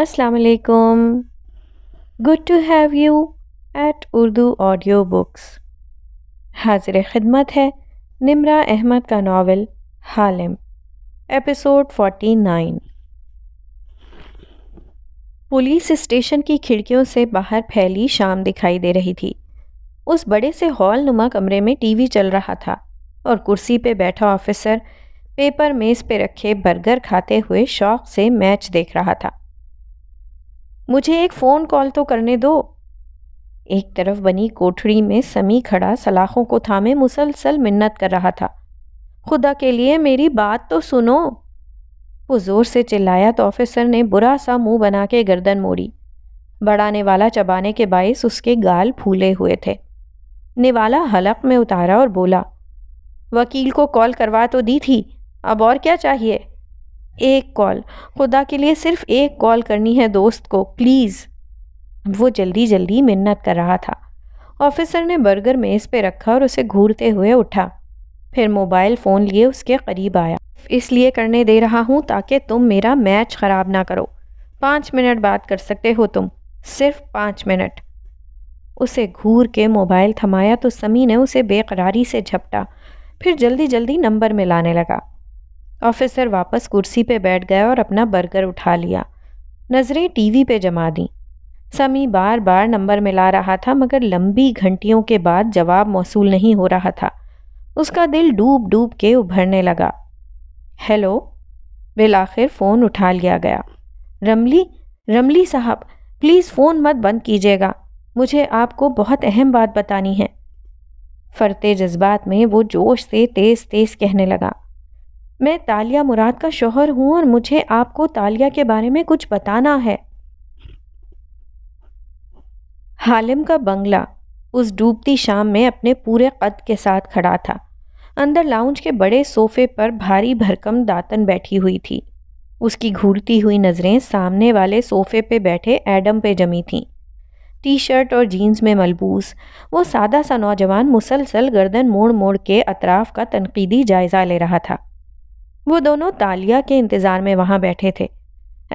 असलकुम good to have you at Urdu audio books हाजिर खिदमत है निमरा अहमद का novel Haalim episode 49 police station की खिड़कियों से बाहर फैली शाम दिखाई दे रही थी उस बड़े से हॉल नुमा कमरे में टीवी चल रहा था और कुर्सी पे बैठा ऑफिसर पेपर मेज़ पे रखे बर्गर खाते हुए शौक से मैच देख रहा था मुझे एक फ़ोन कॉल तो करने दो एक तरफ बनी कोठड़ी में समी खड़ा सलाखों को थामे मुसलसल मिन्नत कर रहा था खुदा के लिए मेरी बात तो सुनो वो ज़ोर से चिल्लाया तो ऑफिसर ने बुरा सा मुंह बना के गर्दन मोड़ी बढ़ाने वाला चबाने के बायस उसके गाल फूले हुए थे निवाला हलक में उतारा और बोला वकील को कॉल करवा तो दी थी अब और क्या चाहिए एक कॉल खुदा के लिए सिर्फ एक कॉल करनी है दोस्त को प्लीज़ वो जल्दी जल्दी मिन्नत कर रहा था ऑफिसर ने बर्गर मेज़ पे रखा और उसे घूरते हुए उठा फिर मोबाइल फ़ोन लिए उसके करीब आया इसलिए करने दे रहा हूँ ताकि तुम मेरा मैच ख़राब ना करो पाँच मिनट बात कर सकते हो तुम सिर्फ पाँच मिनट उसे घूर के मोबाइल थमाया तो समी ने उसे बेकरारी से झपटा फिर जल्दी जल्दी नंबर मिलाने लगा ऑफिसर वापस कुर्सी पे बैठ गया और अपना बर्गर उठा लिया नज़रें टीवी पे जमा दी समी बार बार नंबर मिला रहा था मगर लंबी घंटियों के बाद जवाब मौसू नहीं हो रहा था उसका दिल डूब डूब के उभरने लगा हेलो बिल आखिर फ़ोन उठा लिया गया रमली रमली साहब प्लीज़ फ़ोन मत बंद कीजिएगा मुझे आपको बहुत अहम बात बतानी है फरते जज्बात में वो जोश से तेज़ तेज़ कहने लगा मैं तालिया मुराद का शोहर हूँ और मुझे आपको तालिया के बारे में कुछ बताना है हालिम का बंगला उस डूबती शाम में अपने पूरे कद के साथ खड़ा था अंदर लाउंज के बड़े सोफे पर भारी भरकम दातन बैठी हुई थी उसकी घूरती हुई नज़रें सामने वाले सोफे पे बैठे एडम पे जमी थीं टी शर्ट और जीन्स में मलबूस वो सादा सा नौजवान मुसलसल गर्दन मोड़ मोड़ के अतराफ का तनकीदी जायज़ा ले रहा था वो दोनों तालिया के इंतज़ार में वहाँ बैठे थे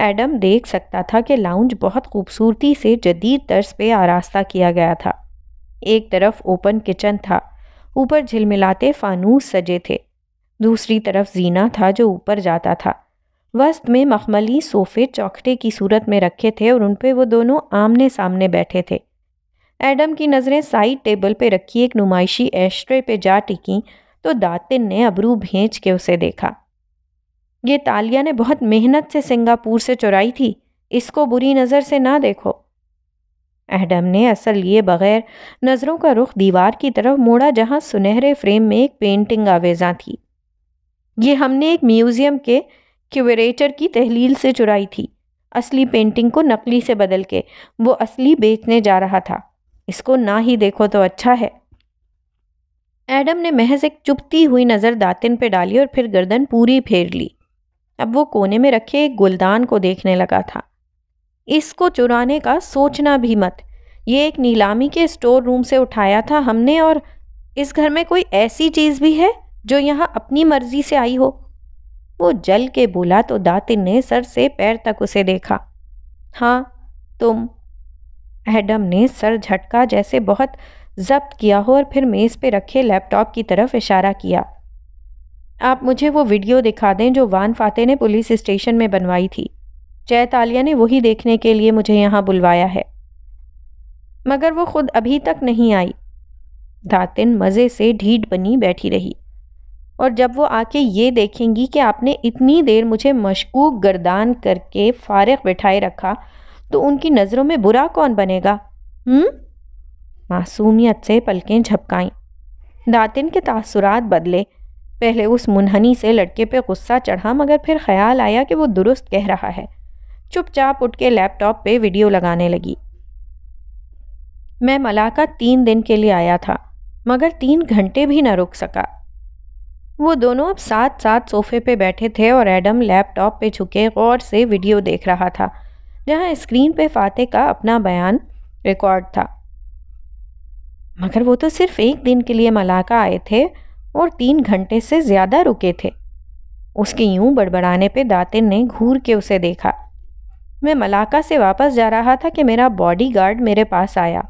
एडम देख सकता था कि लाउंज बहुत खूबसूरती से जदीद तर्ज पे आरास्ता किया गया था एक तरफ ओपन किचन था ऊपर झिलमिलाते फानूस सजे थे दूसरी तरफ जीना था जो ऊपर जाता था वस्त में मखमली सोफ़े चौखटे की सूरत में रखे थे और उन पर वो दोनों आमने सामने बैठे थे एडम की नज़रें साइड टेबल पर रखी एक नुमाइशी एश्ट्रे पे जा टिकी तो दातिन ने अबरू भेंच के उसे देखा ये तालिया ने बहुत मेहनत से सिंगापुर से चुराई थी इसको बुरी नज़र से ना देखो एडम ने असल लिए बगैर नज़रों का रुख दीवार की तरफ मोड़ा जहाँ सुनहरे फ्रेम में एक पेंटिंग आवेजा थी ये हमने एक म्यूज़ियम के क्यूरेटर की तहलील से चुराई थी असली पेंटिंग को नकली से बदल के वो असली बेचने जा रहा था इसको ना ही देखो तो अच्छा है एडम ने महज एक चुपती हुई नज़र दातिन पे डाली और फिर गर्दन पूरी फेर ली अब वो कोने में रखे एक गुलदान को देखने लगा था इसको चुराने का सोचना भी मत ये एक नीलामी के स्टोर रूम से उठाया था हमने और इस घर में कोई ऐसी चीज़ भी है जो यहाँ अपनी मर्जी से आई हो वो जल के बोला तो दातिन ने सर से पैर तक उसे देखा हाँ तुम एडम ने सर झटका जैसे बहुत जब्त किया हो और फिर मेज़ पे रखे लैपटॉप की तरफ इशारा किया आप मुझे वो वीडियो दिखा दें जो वान फाते ने पुलिस स्टेशन में बनवाई थी जयतालिया ने वही देखने के लिए मुझे यहाँ बुलवाया है मगर वो खुद अभी तक नहीं आई दातिन मज़े से ढीठ बनी बैठी रही और जब वो आके ये देखेंगी कि आपने इतनी देर मुझे मशकूक गर्दान करके फारग बैठाए रखा तो उनकी नज़रों में बुरा कौन बनेगा हम्म मासूमियत से पलकें झपकाईं दातिन के तासुरात बदले पहले उस मुनहनी से लड़के पे गुस्सा चढ़ा मगर फिर ख्याल आया कि वो दुरुस्त कह रहा है चुपचाप उठ के लैपटॉप पे वीडियो लगाने लगी मैं मलाका तीन दिन के लिए आया था मगर तीन घंटे भी न रुक सका वो दोनों अब साथ साथ सोफे पे बैठे थे और एडम लैपटॉप पे झुके गौर से वीडियो देख रहा था जहाँ स्क्रीन पे फाते का अपना बयान रिकॉर्ड था मगर वो तो सिर्फ एक दिन के लिए मलाका आए थे और तीन घंटे से ज़्यादा रुके थे उसके यूं बड़बड़ाने पे दातिन ने घूर के उसे देखा मैं मलाका से वापस जा रहा था कि मेरा बॉडीगार्ड मेरे पास आया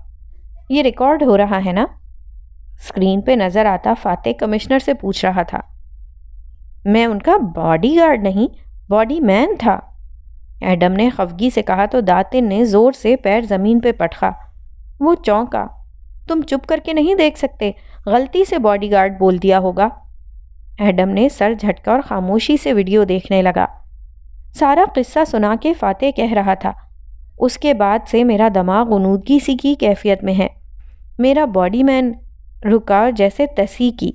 ये रिकॉर्ड हो रहा है ना स्क्रीन पे नज़र आता फाते कमिश्नर से पूछ रहा था मैं उनका बॉडीगार्ड नहीं बॉडी मैन था एडम ने खफगी से कहा तो दातिन ने ज़ोर से पैर ज़मीन पे पटखा वो चौंका तुम चुप करके नहीं देख सकते गलती से बॉडीगार्ड बोल दिया होगा एडम ने सर झटका और खामोशी से वीडियो देखने लगा सारा किस्सा सुना के फाते कह रहा था उसके बाद से मेरा दिमाग उनूदगी सी की कैफियत में है मेरा बॉडी मैन रुका जैसे तसी की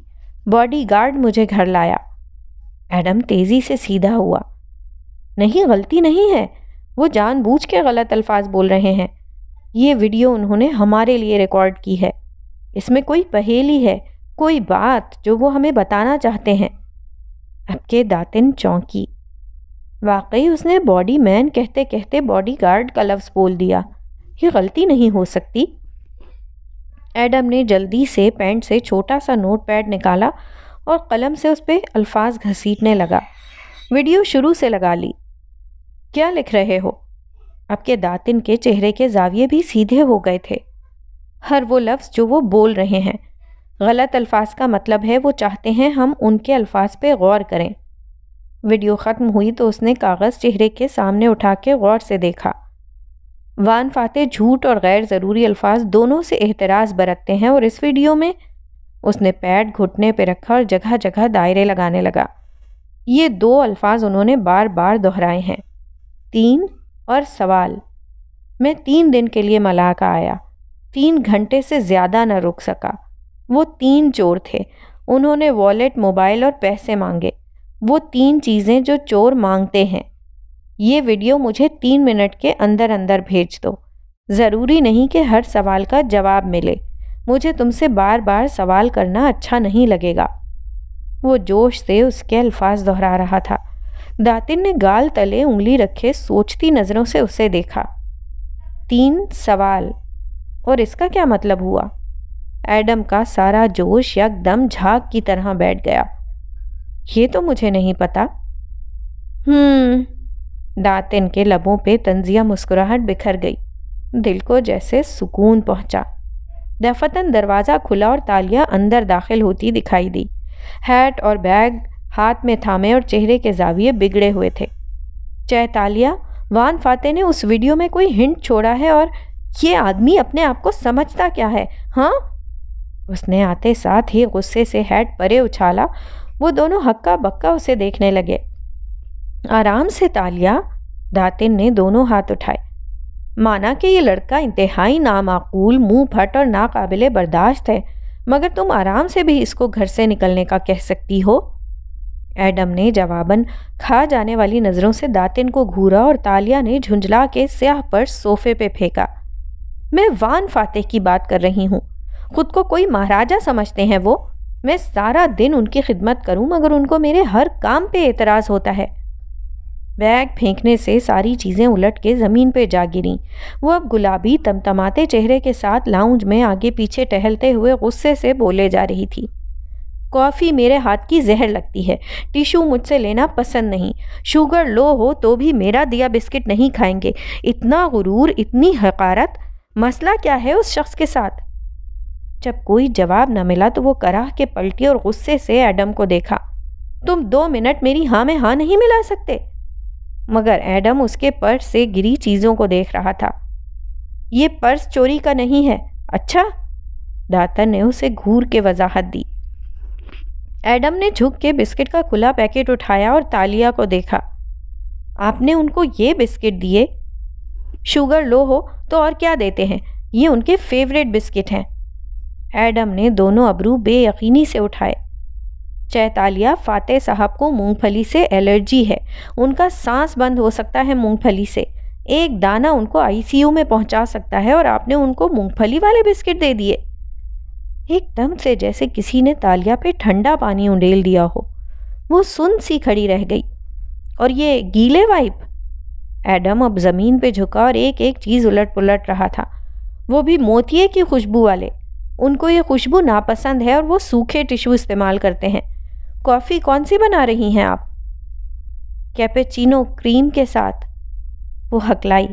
बॉडी गार्ड मुझे घर लाया एडम तेज़ी से सीधा हुआ नहीं गलती नहीं है वो जानबूझ के गलत अल्फाज बोल रहे हैं ये वीडियो उन्होंने हमारे लिए रिकॉर्ड की है इसमें कोई पहेली है कोई बात जो वो हमें बताना चाहते हैं अब के दातिन चौंकी वाकई उसने बॉडी मैन कहते कहते बॉडी गार्ड का लफ्ज़ बोल दिया ये गलती नहीं हो सकती एडम ने जल्दी से पैंट से छोटा सा नोट पैड निकाला और कलम से उस पर अल्फाज घसीटने लगा वीडियो शुरू से लगा ली क्या लिख रहे हो अब के दातिन के चेहरे के जाविये भी सीधे हो गए थे हर वो लफ्ज़ जो वो बोल रहे हैं गलत अल्फाज का मतलब है वो चाहते हैं हम उनके अल्फाज पे गौर करें वीडियो ख़त्म हुई तो उसने कागज़ चेहरे के सामने उठा के गौर से देखा वान फाते झूठ और गैर ज़रूरी अल्फाज दोनों से एहतराज़ बरतते हैं और इस वीडियो में उसने पैड घुटने पर रखा और जगह जगह दायरे लगाने लगा ये दो अल्फाज उन्होंने बार बार दोहराए हैं तीन और सवाल मैं तीन दिन के लिए मलाका आया तीन घंटे से ज़्यादा न रुक सका वो तीन चोर थे उन्होंने वॉलेट मोबाइल और पैसे मांगे वो तीन चीज़ें जो चोर मांगते हैं ये वीडियो मुझे तीन मिनट के अंदर अंदर भेज दो ज़रूरी नहीं कि हर सवाल का जवाब मिले मुझे तुमसे बार बार सवाल करना अच्छा नहीं लगेगा वो जोश से उसके अल्फाज दोहरा रहा था दातिन ने गाल तले उंगली रखे सोचती नज़रों से उसे देखा तीन सवाल और इसका क्या मतलब हुआ एडम का सारा जोश यकदम झाग की तरह बैठ गया ये तो मुझे नहीं पता हम्म दातिन के लबों पे तंजिया मुस्कुराहट बिखर गई दिल को जैसे सुकून पहुंचा दफतन दरवाज़ा खुला और तालिया अंदर दाखिल होती दिखाई दी हैट और बैग हाथ में थामे और चेहरे के जाविये बिगड़े हुए थे चैतालिया वान फाते ने उस वीडियो में कोई हिंट छोड़ा है और ये आदमी अपने आप को समझता क्या है हाँ उसने आते साथ ही गुस्से से हैट परे उछाला वो दोनों हक्का बक्का उसे देखने लगे आराम से तालिया दातिन ने दोनों हाथ उठाए माना कि ये लड़का इंतहाई नामाकूल मुंह फट और नाकबिल बर्दाश्त है मगर तुम आराम से भी इसको घर से निकलने का कह सकती हो एडम ने जवाबन खा जाने वाली नज़रों से दातिन को घूरा और तालिया ने झुंझला के स्याह पर सोफे पे फेंका मैं वान फातेह की बात कर रही हूँ खुद को कोई महाराजा समझते हैं वो मैं सारा दिन उनकी खिदमत करूँ मगर उनको मेरे हर काम पे एतराज़ होता है बैग फेंकने से सारी चीज़ें उलट के ज़मीन पे जा गिरी वो अब गुलाबी तमतमाते चेहरे के साथ लाउंज में आगे पीछे टहलते हुए गुस्से से बोले जा रही थी कॉफ़ी मेरे हाथ की जहर लगती है टिशू मुझसे लेना पसंद नहीं शुगर लो हो तो भी मेरा दिया बिस्किट नहीं खाएंगे इतना गुरूर इतनी हकारत मसला क्या है उस शख्स के साथ जब कोई जवाब न मिला तो वो कराह के पलटी और गुस्से से एडम को देखा तुम दो मिनट मेरी हाँ में हाँ नहीं मिला सकते मगर एडम उसके पर्स से गिरी चीज़ों को देख रहा था ये पर्स चोरी का नहीं है अच्छा दातर ने उसे घूर के वजाहत दी एडम ने झुक के बिस्किट का खुला पैकेट उठाया और तालिया को देखा आपने उनको ये बिस्किट दिए शुगर लो हो तो और क्या देते हैं ये उनके फेवरेट बिस्किट हैं एडम ने दोनों अबरू बेयकीनी से उठाए चैतालिया फ़ातेह साहब को मूंगफली से एलर्जी है उनका सांस बंद हो सकता है मूंगफली से एक दाना उनको आईसीयू में पहुंचा सकता है और आपने उनको मूंगफली वाले बिस्किट दे दिए एकदम से जैसे किसी ने तालिया पे ठंडा पानी उंडेल दिया हो वो सुन सी खड़ी रह गई और ये गीले वाइप एडम अब ज़मीन पे झुका और एक एक चीज़ उलट पुलट रहा था वो भी मोतिये की खुशबू वाले उनको ये खुशबू नापसंद है और वो सूखे टिशू इस्तेमाल करते हैं कॉफ़ी कौन सी बना रही हैं आप कैपेचिनो क्रीम के साथ वो हकलाई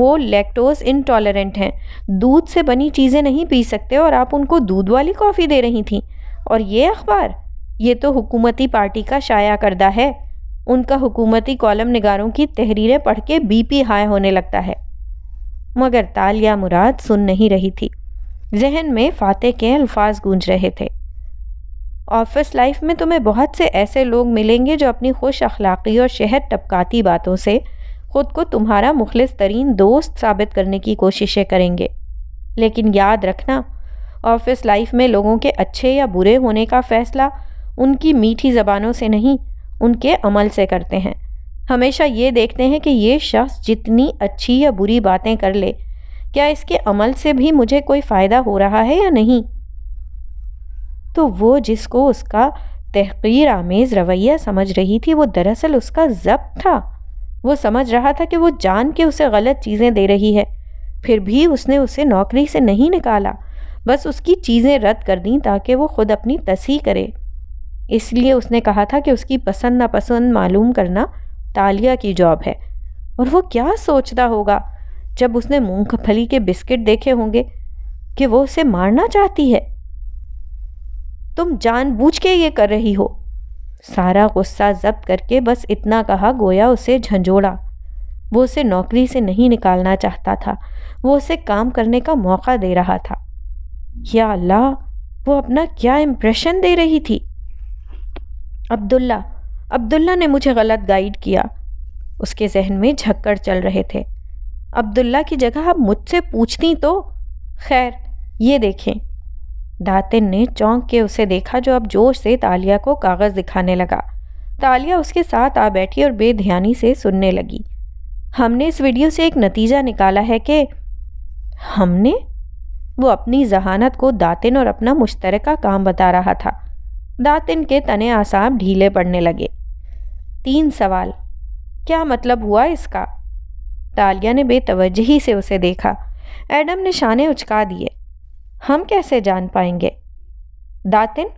वो लैक्टोज इनटॉलरेंट हैं दूध से बनी चीज़ें नहीं पी सकते और आप उनको दूध वाली कॉफ़ी दे रही थी और ये अखबार ये तो हुकूमती पार्टी का शाया करदा है उनका हुकूमती कॉलम नगारों की तहरीरें पढ़ के बी पी हाई होने लगता है मगर तालिया मुराद सुन नहीं रही थी जहन में फातह के अल्फाज गूंज रहे थे ऑफिस लाइफ में तुम्हें बहुत से ऐसे लोग मिलेंगे जो अपनी खुश अखलाक़ी और शहर टपकाती बातों से ख़ुद को तुम्हारा मुखलिस तरीन दोस्त साबित करने की कोशिशें करेंगे लेकिन याद रखना ऑफिस लाइफ में लोगों के अच्छे या बुरे होने का फ़ैसला उनकी मीठी ज़बानों से नहीं उनके अमल से करते हैं हमेशा ये देखते हैं कि ये शख्स जितनी अच्छी या बुरी बातें कर ले क्या इसके अमल से भी मुझे कोई फ़ायदा हो रहा है या नहीं तो वो जिसको उसका तहकीर आमेज़ रवैया समझ रही थी वो दरअसल उसका जब्त था वो समझ रहा था कि वो जान के उसे गलत चीज़ें दे रही है फिर भी उसने उसे नौकरी से नहीं निकाला बस उसकी चीज़ें रद्द कर दी ताकि वो खुद अपनी तसी करे इसलिए उसने कहा था कि उसकी पसंद नापसंद मालूम करना तालिया की जॉब है और वो क्या सोचता होगा जब उसने मूंगफली के बिस्किट देखे होंगे कि वो उसे मारना चाहती है तुम जानबूझ के ये कर रही हो सारा गुस्सा जब्त करके बस इतना कहा गोया उसे झंझोड़ा वो उसे नौकरी से नहीं निकालना चाहता था वो उसे काम करने का मौका दे रहा था या अल्लाह वो अपना क्या इम्प्रेशन दे रही थी अब्दुल्ला अब्दुल्ला ने मुझे गलत गाइड किया उसके जहन में झक्कड़ चल रहे थे अब्दुल्ला की जगह आप मुझसे पूछती तो खैर ये देखें दातिन ने चौंक के उसे देखा जो अब जोश से तालिया को कागज़ दिखाने लगा तालिया उसके साथ आ बैठी और बेध्यानी से सुनने लगी हमने इस वीडियो से एक नतीजा निकाला है कि हमने वो अपनी जहानत को दातिन और अपना मुश्तरका काम बता रहा था दातिन के तने आसाब ढीले पड़ने लगे तीन सवाल क्या मतलब हुआ इसका तालिया ने बेतवजही से उसे देखा एडम ने शाने उचका दिए हम कैसे जान पाएंगे दातिन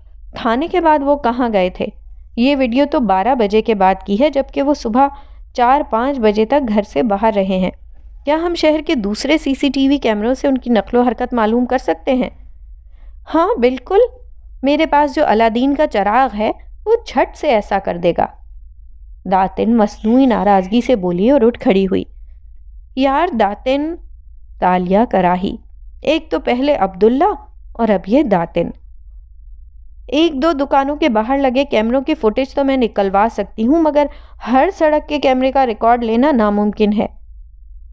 थाने के बाद वो कहाँ गए थे ये वीडियो तो 12 बजे के बाद की है जबकि वो सुबह चार पाँच बजे तक घर से बाहर रहे हैं क्या हम शहर के दूसरे सीसीटीवी कैमरों से उनकी नकलो हरकत मालूम कर सकते हैं हाँ बिल्कुल मेरे पास जो अलादीन का चराग है वो झट से ऐसा कर देगा दातिन मसनू नाराज़गी से बोली और उठ खड़ी हुई यार दातिन तालिया कराही एक तो पहले अब्दुल्ला और अब ये दातिन एक दो दुकानों के बाहर लगे कैमरों की फ़ुटेज तो मैं निकलवा सकती हूँ मगर हर सड़क के कैमरे का रिकॉर्ड लेना नामुमकिन है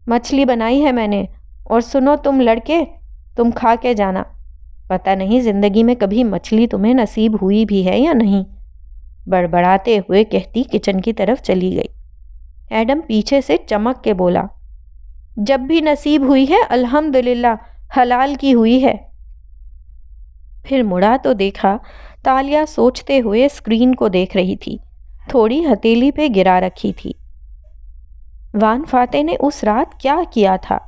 मछली बनाई है मैंने और सुनो तुम लड़के तुम खा के जाना पता नहीं जिंदगी में कभी मछली तुम्हें नसीब हुई भी है या नहीं बड़बड़ाते हुए कहती किचन की तरफ चली गई एडम पीछे से चमक के बोला जब भी नसीब हुई है अल्हम्दुलिल्लाह हलाल की हुई है फिर मुड़ा तो देखा तालिया सोचते हुए स्क्रीन को देख रही थी थोड़ी हथेली पे गिरा रखी थी वान फाते ने उस रात क्या किया था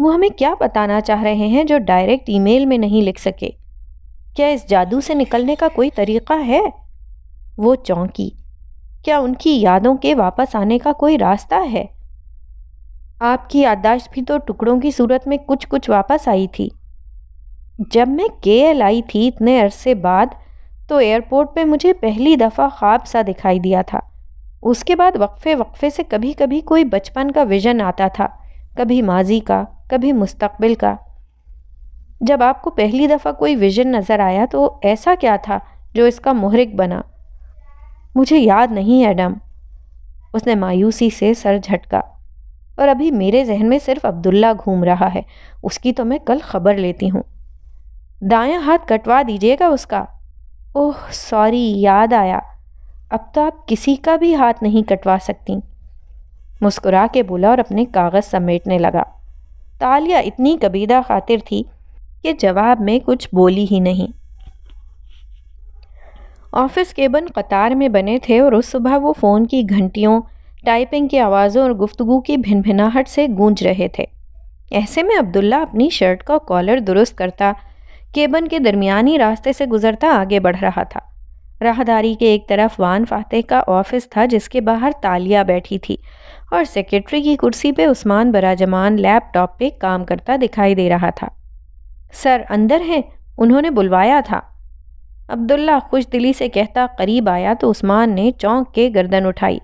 वो हमें क्या बताना चाह रहे हैं जो डायरेक्ट ईमेल में नहीं लिख सके क्या इस जादू से निकलने का कोई तरीका है वो चौंकी क्या उनकी यादों के वापस आने का कोई रास्ता है आपकी याददाश्त भी तो टुकड़ों की सूरत में कुछ कुछ वापस आई थी जब मैं के एल आई थी इतने अरसे बाद तो एयरपोर्ट पे मुझे पहली दफ़ा ख्वाब सा दिखाई दिया था उसके बाद वक्फ़े वक्फ़े से कभी कभी कोई बचपन का विज़न आता था कभी माजी का कभी मुस्तकबिल का जब आपको पहली दफ़ा कोई विज़न नज़र आया तो ऐसा क्या था जो इसका मुहरिक बना मुझे याद नहीं एडम उसने मायूसी से सर झटका और अभी मेरे जहन में सिर्फ अब्दुल्ला घूम रहा है उसकी तो मैं कल ख़बर लेती हूँ दाया हाथ कटवा दीजिएगा उसका ओह सॉरी याद आया अब तो आप किसी का भी हाथ नहीं कटवा सकती मुस्कुरा के बोला और अपने कागज़ समेटने लगा तालिया इतनी कबीदा खातिर थी कि जवाब में कुछ बोली ही नहीं ऑफिस केबन कतार में बने थे और उस सुबह वो फ़ोन की घंटियों टाइपिंग की आवाज़ों और गुफ्तु की भिनभिनाहट से गूंज रहे थे ऐसे में अब्दुल्ला अपनी शर्ट का कॉलर दुरुस्त करता केबन के दरमियानी रास्ते से गुजरता आगे बढ़ रहा था राहदारी के एक तरफ वान फातेह का ऑफिस था जिसके बाहर तालिया बैठी थी और सेक्रेटरी की कुर्सी पे उस्मान बराजमान लैपटॉप पे काम करता दिखाई दे रहा था सर अंदर हैं उन्होंने बुलवाया था अब्दुल्ला खुश दिली से कहता करीब आया तो उस्मान ने चौंक के गर्दन उठाई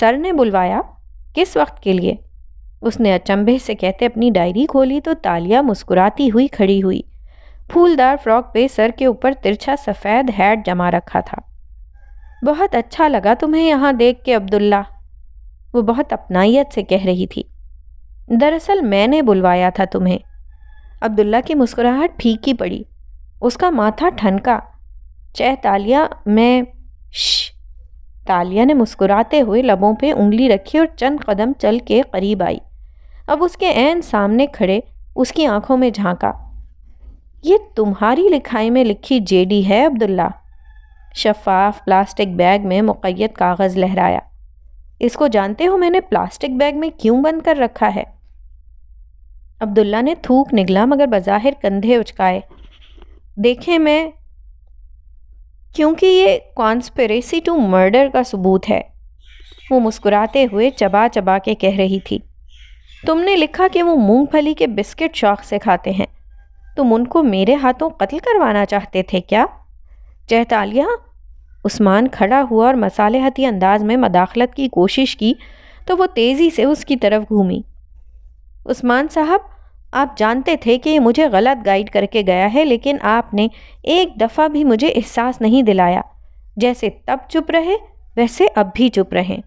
सर ने बुलवाया किस वक्त के लिए उसने अचंभे से कहते अपनी डायरी खोली तो तालिया मुस्कुराती हुई खड़ी हुई फूलदार फ्रॉक पे सर के ऊपर तिरछा सफ़ेद हैड जमा रखा था बहुत अच्छा लगा तुम्हें यहाँ देख के अब्दुल्ला वो बहुत अपनाइत से कह रही थी दरअसल मैंने बुलवाया था तुम्हें अब्दुल्ला की मुस्कुराहट फीकी पड़ी उसका माथा ठनका चह तालिया मैं श तालिया ने मुस्कुराते हुए लबों पे उंगली रखी और चंद कदम चल के करीब आई अब उसके ऐन सामने खड़े उसकी आंखों में झांका ये तुम्हारी लिखाई में लिखी जेडी है अब्दुल्ला शफाफ प्लास्टिक बैग में मुकैत कागज़ लहराया इसको जानते हो मैंने प्लास्टिक बैग में क्यों बंद कर रखा है अब्दुल्ला ने थूक निगला मगर बज़ाहिर कंधे उचकाए देखें मैं क्योंकि ये कॉन्स्पेरेसी टू मर्डर का सबूत है वो मुस्कुराते हुए चबा चबा के कह रही थी तुमने लिखा कि वो मूंगफली के बिस्किट शौक से खाते हैं तुम उनको मेरे हाथों कत्ल करवाना चाहते थे क्या चहतालिया उस्मान खड़ा हुआ और मसालेहती अंदाज में मदाखलत की कोशिश की तो वो तेज़ी से उसकी तरफ घूमी उस्मान साहब आप जानते थे कि मुझे गलत गाइड करके गया है लेकिन आपने एक दफ़ा भी मुझे एहसास नहीं दिलाया जैसे तब चुप रहे वैसे अब भी चुप रहें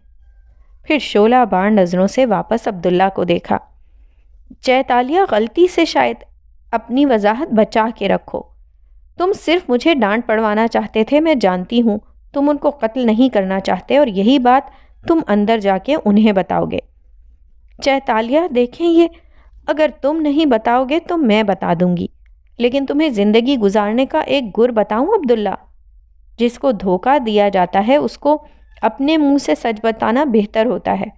फिर शोला बार नज़रों से वापस अब्दुल्ला को देखा चैतालिया गलती से शायद अपनी वजाहत बचा के रखो तुम सिर्फ मुझे डांट पड़वाना चाहते थे मैं जानती हूँ तुम उनको कत्ल नहीं करना चाहते और यही बात तुम अंदर जाके उन्हें बताओगे चैतालिया देखें ये अगर तुम नहीं बताओगे तो मैं बता दूंगी लेकिन तुम्हें ज़िंदगी गुजारने का एक गुर बताऊं अब्दुल्ला जिसको धोखा दिया जाता है उसको अपने मुंह से सच बताना बेहतर होता है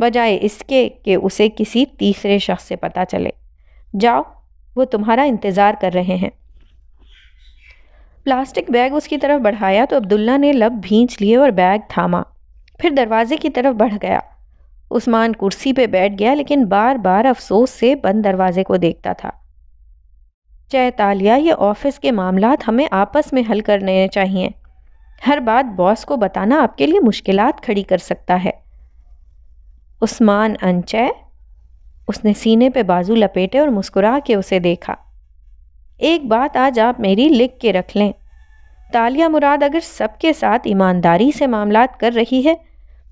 बजाय इसके कि उसे किसी तीसरे शख्स से पता चले जाओ वो तुम्हारा इंतज़ार कर रहे हैं प्लास्टिक बैग उसकी तरफ बढ़ाया तो अब्दुल्ला ने लब भींच लिए और बैग थामा फिर दरवाजे की तरफ बढ़ गया उस्मान कुर्सी पे बैठ गया लेकिन बार बार अफसोस से बंद दरवाजे को देखता था चैतालिया ये ऑफिस के मामला हमें आपस में हल करने चाहिए हर बात बॉस को बताना आपके लिए मुश्किल खड़ी कर सकता है उस्मान अनचय उसने सीने पे बाजू लपेटे और मुस्कुरा के उसे देखा एक बात आज आप मेरी लिख के रख लें तालिया मुराद अगर सबके साथ ईमानदारी से मामला कर रही है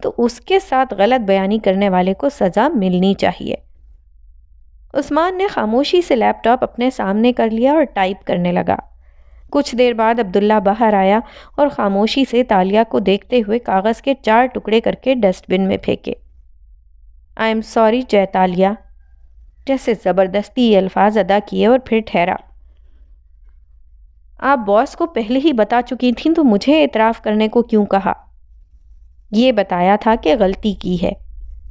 तो उसके साथ गलत बयानी करने वाले को सज़ा मिलनी चाहिए उस्मान ने खामोशी से लैपटॉप अपने सामने कर लिया और टाइप करने लगा कुछ देर बाद अब्दुल्ला बाहर आया और ख़ामोशी से तालिया को देखते हुए कागज़ के चार टुकड़े करके डस्टबिन में फेंके आई एम सॉरी जय तालिया जैसे ज़बरदस्ती ये अल्फाज अदा किए और फिर ठहरा आप बॉस को पहले ही बता चुकी थीं तो मुझे एतराफ़ करने को क्यों कहा ये बताया था कि गलती की है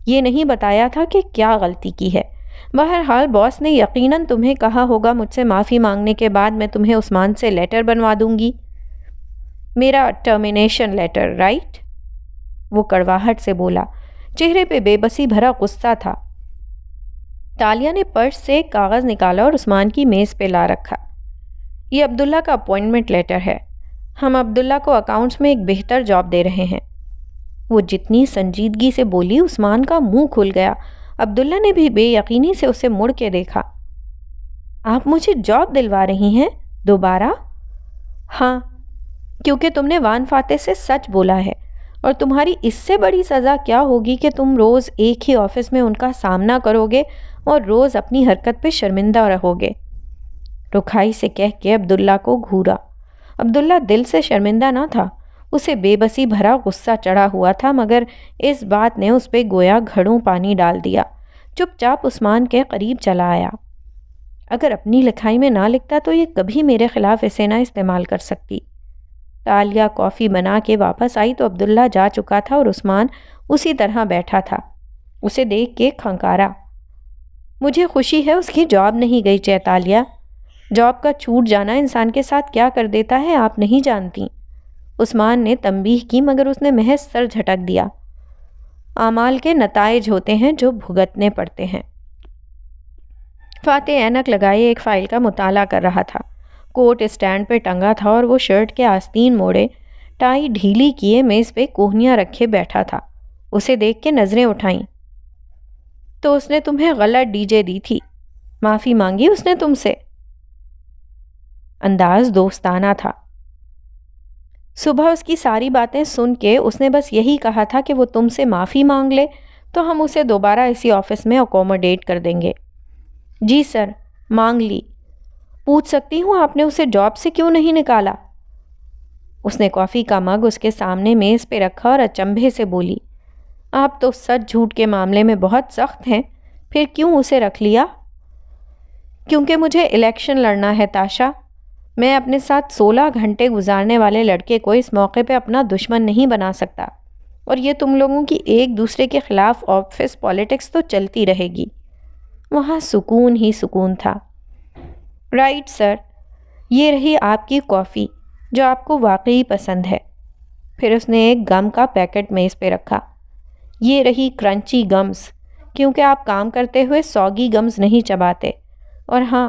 ये नहीं बताया था कि क्या गलती की है बहरहाल बॉस ने यकीनन तुम्हें कहा होगा मुझसे माफ़ी मांगने के बाद मैं तुम्हें उस्मान से लेटर बनवा दूंगी मेरा टर्मिनेशन लेटर राइट वो कड़वाहट से बोला चेहरे पे बेबसी भरा गुस्सा था तालिया ने पर्स से कागज़ निकाला और उस्मान की मेज़ पे ला रखा ये अब्दुल्ला का अपॉइंटमेंट लेटर है हम अब्दुल्ला को अकाउंट्स में एक बेहतर जॉब दे रहे हैं वो जितनी संजीदगी से बोली उस्मान का मुंह खुल गया अब्दुल्ला ने भी बेयकीनी से उसे मुड़ के देखा आप मुझे जॉब दिलवा रही हैं दोबारा हाँ क्योंकि तुमने वान फाते से सच बोला है और तुम्हारी इससे बड़ी सज़ा क्या होगी कि तुम रोज़ एक ही ऑफिस में उनका सामना करोगे और रोज़ अपनी हरकत पे शर्मिंदा रहोगे रुखाई से कह के अब्दुल्ला को घूरा अब्दुल्ला दिल से शर्मिंदा ना था उसे बेबसी भरा गुस्सा चढ़ा हुआ था मगर इस बात ने उस पर गोया घड़ों पानी डाल दिया चुपचाप उस्मान के करीब चला आया अगर अपनी लिखाई में ना लिखता तो ये कभी मेरे ख़िलाफ़ इसे ना इस्तेमाल कर सकती तालिया कॉफ़ी बना के वापस आई तो अब्दुल्ला जा चुका था और उस्मान उसी तरह बैठा था उसे देख के खंकारा मुझे खुशी है उसकी जॉब नहीं गई चैतालिया जॉब का छूट जाना इंसान के साथ क्या कर देता है आप नहीं जानती उस्मान ने तंबीह की मगर उसने महज सर झटक दिया आमाल के नतज होते हैं जो भुगतने पड़ते हैं फ़ाते ऐनक लगाए एक फ़ाइल का मुताला कर रहा था कोट स्टैंड पर टंगा था और वो शर्ट के आस्तीन मोड़े टाई ढीली किए मेज़ पे कोहनियाँ रखे बैठा था उसे देख के नज़रें उठाईं तो उसने तुम्हें गलत डीजे दी थी माफ़ी मांगी उसने तुमसे अंदाज दोस्ताना था सुबह उसकी सारी बातें सुन के उसने बस यही कहा था कि वो तुमसे माफ़ी मांग ले तो हम उसे दोबारा इसी ऑफ़िस में अकोमोडेट कर देंगे जी सर मांग ली पूछ सकती हूँ आपने उसे जॉब से क्यों नहीं निकाला उसने कॉफ़ी का मग उसके सामने मेज़ पे रखा और अचंभे से बोली आप तो सच झूठ के मामले में बहुत सख्त हैं फिर क्यों उसे रख लिया क्योंकि मुझे इलेक्शन लड़ना है ताशा मैं अपने साथ 16 घंटे गुजारने वाले लड़के को इस मौके पे अपना दुश्मन नहीं बना सकता और ये तुम लोगों की एक दूसरे के ख़िलाफ़ ऑफिस पॉलिटिक्स तो चलती रहेगी वहाँ सुकून ही सुकून था राइट सर ये रही आपकी कॉफ़ी जो आपको वाकई पसंद है फिर उसने एक गम का पैकेट मेज़ पे रखा ये रही क्रंची गम्स क्योंकि आप काम करते हुए सौगी गम्स नहीं चबाते और हाँ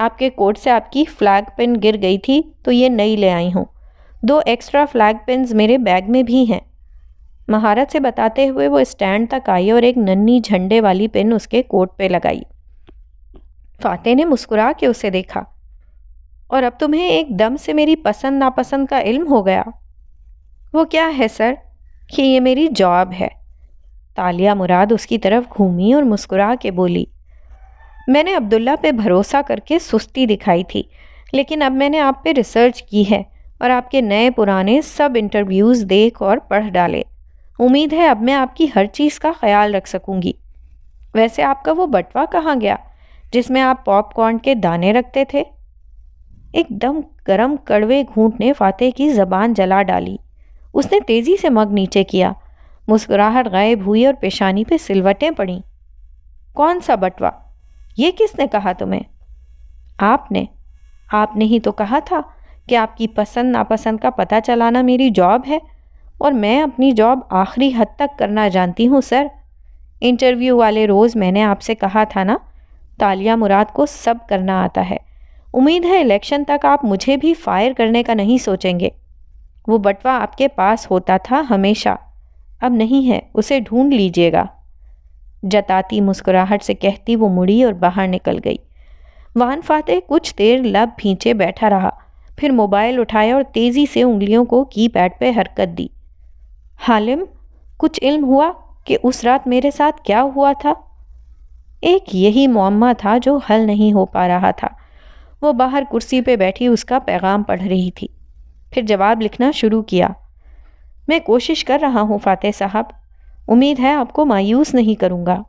आपके कोट से आपकी फ़्लैग पिन गिर गई थी तो ये नई ले आई हूँ दो एक्स्ट्रा फ़्लैग पिन मेरे बैग में भी हैं महारत से बताते हुए वो स्टैंड तक आई और एक नन्ही झंडे वाली पेन उसके कोट पे लगाई फाते ने मुस्कुरा के उसे देखा और अब तुम्हें एक दम से मेरी पसंद नापसंद का इल्म हो गया वो क्या है सर कि ये मेरी जॉब है तालिया मुराद उसकी तरफ घूमी और मुस्कुरा के बोली मैंने अब्दुल्ला पे भरोसा करके सुस्ती दिखाई थी लेकिन अब मैंने आप पे रिसर्च की है और आपके नए पुराने सब इंटरव्यूज़ देख और पढ़ डाले उम्मीद है अब मैं आपकी हर चीज़ का ख्याल रख सकूँगी वैसे आपका वो बटवा कहाँ गया जिसमें आप पॉपकॉर्न के दाने रखते थे एकदम गरम कड़वे घूंट ने फातेह की ज़बान जला डाली उसने तेज़ी से मग नीचे किया मुस्कुराहट गायब हुई और पेशानी पे सिलवटें पड़ीं कौन सा बटवा ये किसने कहा तुम्हें आपने आपने ही तो कहा था कि आपकी पसंद नापसंद का पता चलाना मेरी जॉब है और मैं अपनी जॉब आखिरी हद तक करना जानती हूँ सर इंटरव्यू वाले रोज़ मैंने आपसे कहा था ना तालिया मुराद को सब करना आता है उम्मीद है इलेक्शन तक आप मुझे भी फायर करने का नहीं सोचेंगे वो बटवा आपके पास होता था हमेशा अब नहीं है उसे ढूंढ लीजिएगा जताती मुस्कुराहट से कहती वो मुड़ी और बाहर निकल गई वाहन फातह कुछ देर लब भींचे बैठा रहा फिर मोबाइल उठाया और तेज़ी से उंगलियों को की पैड पर हरकत दी हालिम कुछ इल्म हुआ कि उस रात मेरे साथ क्या हुआ था एक यही मामा था जो हल नहीं हो पा रहा था वो बाहर कुर्सी पे बैठी उसका पैगाम पढ़ रही थी फिर जवाब लिखना शुरू किया मैं कोशिश कर रहा हूँ फ़ातेह साहब उम्मीद है आपको मायूस नहीं करूँगा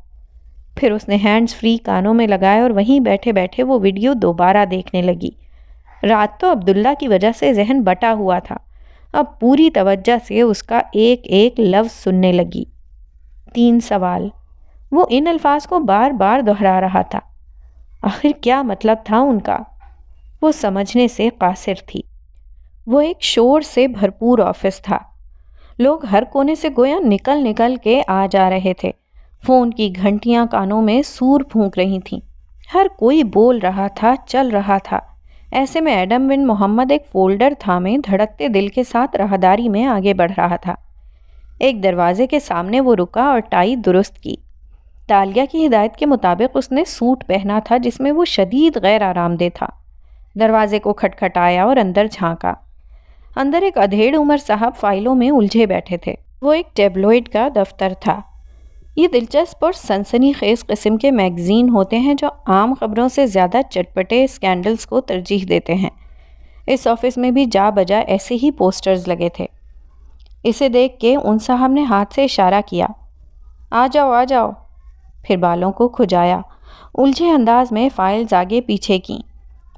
फिर उसने हैंड्स फ्री कानों में लगाए और वहीं बैठे बैठे वो वीडियो दोबारा देखने लगी रात तो अब्दुल्ला की वजह से जहन बटा हुआ था अब पूरी तवज्जह से उसका एक एक लफ्ज़ सुनने लगी तीन सवाल वो इन अल्फाज को बार बार दोहरा रहा था आखिर क्या मतलब था उनका वो समझने से कासिर थी वो एक शोर से भरपूर ऑफिस था लोग हर कोने से गोया निकल निकल के आ जा रहे थे फ़ोन की घंटियां कानों में सूर फूंक रही थीं हर कोई बोल रहा था चल रहा था ऐसे में एडम बिन मोहम्मद एक फोल्डर था में धड़कते दिल के साथ राहदारी में आगे बढ़ रहा था एक दरवाजे के सामने वो रुका और टाई दुरुस्त की तालिया की हिदायत के मुताबिक उसने सूट पहना था जिसमें वो शदीद गैर आरामदेह था दरवाजे को खटखटाया और अंदर झांका अंदर एक अधेड़ उमर साहब फाइलों में उलझे बैठे थे वो एक टेबलोइड का दफ्तर था ये दिलचस्प और सनसनी खेज किस्म के मैगज़ीन होते हैं जो आम खबरों से ज़्यादा चटपटे स्कैंडल्स को तरजीह देते हैं इस ऑफिस में भी जा बजा ऐसे ही पोस्टर्स लगे थे इसे देख के उन साहब ने हाथ से इशारा किया आ जाओ आ जाओ फिर बालों को खुजाया उलझे अंदाज में फाइल्स आगे पीछे की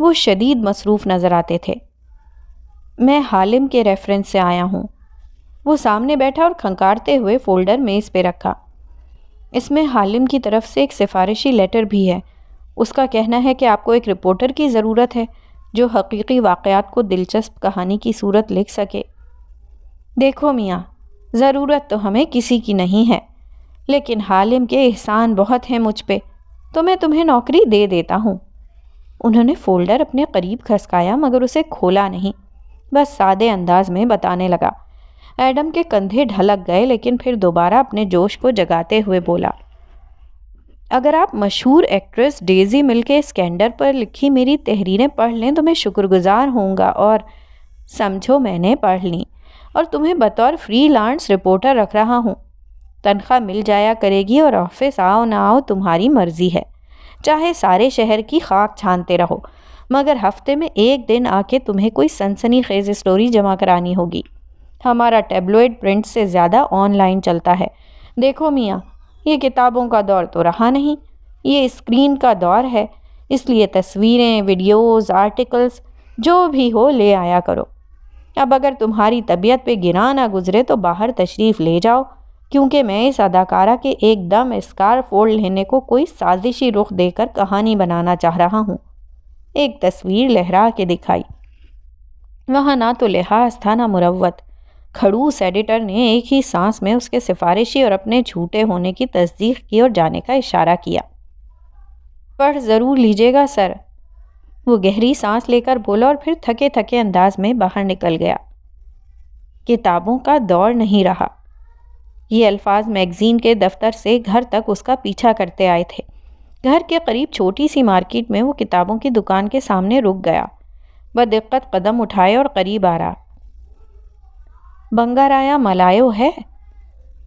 वो शदीद मसरूफ़ नज़र आते थे मैं हालिम के रेफरेंस से आया हूँ वो सामने बैठा और खंकारते हुए फ़ोल्डर मेज़ पे रखा इसमें हालिम की तरफ से एक सिफारिशी लेटर भी है उसका कहना है कि आपको एक रिपोर्टर की ज़रूरत है जो हकीकी वाक़ात को दिलचस्प कहानी की सूरत लिख सके देखो मियाँ ज़रूरत तो हमें किसी की नहीं है लेकिन हालिम के एहसान बहुत हैं मुझ पर तो मैं तुम्हें नौकरी दे देता हूँ उन्होंने फ़ोल्डर अपने करीब खसकाया मगर उसे खोला नहीं बस सादे अंदाज में बताने लगा एडम के कंधे ढलक गए लेकिन फिर दोबारा अपने जोश को जगाते हुए बोला अगर आप मशहूर एक्ट्रेस डेजी मिल के स्कैंडर पर लिखी मेरी तहरीरें पढ़ लें तो मैं शुक्रगुजार होऊंगा और समझो मैंने पढ़ ली और तुम्हें बतौर फ्रीलांस रिपोर्टर रख रहा हूँ तनख्वाह मिल जाया करेगी और ऑफिस आओ ना आओ तुम्हारी मर्जी है चाहे सारे शहर की खाक छानते रहो मगर हफ्ते में एक दिन आके तुम्हें कोई सनसनी खेज स्टोरी जमा करानी होगी हमारा टेबलोइड प्रिंट से ज़्यादा ऑनलाइन चलता है देखो मियाँ ये किताबों का दौर तो रहा नहीं ये स्क्रीन का दौर है इसलिए तस्वीरें वीडियोस, आर्टिकल्स जो भी हो ले आया करो अब अगर तुम्हारी तबीयत पे गिरा ना गुजरे तो बाहर तशरीफ़ ले जाओ क्योंकि मैं इस अदाकारा के एकदम स्कार फोल्ड लेने को कोई साजिशी रुख देकर कहानी बनाना चाह रहा हूँ एक तस्वीर लहरा के दिखाई वहाँ ना तो लिहाज था ना मुरवत खड़ूस एडिटर ने एक ही सांस में उसके सिफारिशी और अपने झूठे होने की तस्दीक की और जाने का इशारा किया पढ़ ज़रूर लीजिएगा सर वो गहरी सांस लेकर बोला और फिर थके थके अंदाज में बाहर निकल गया किताबों का दौर नहीं रहा ये अल्फाज मैगज़ीन के दफ्तर से घर तक उसका पीछा करते आए थे घर के करीब छोटी सी मार्केट में वो किताबों की दुकान के सामने रुक गया बदिक्कत कदम उठाए और करीब आ रहा बंगाराया मलायो है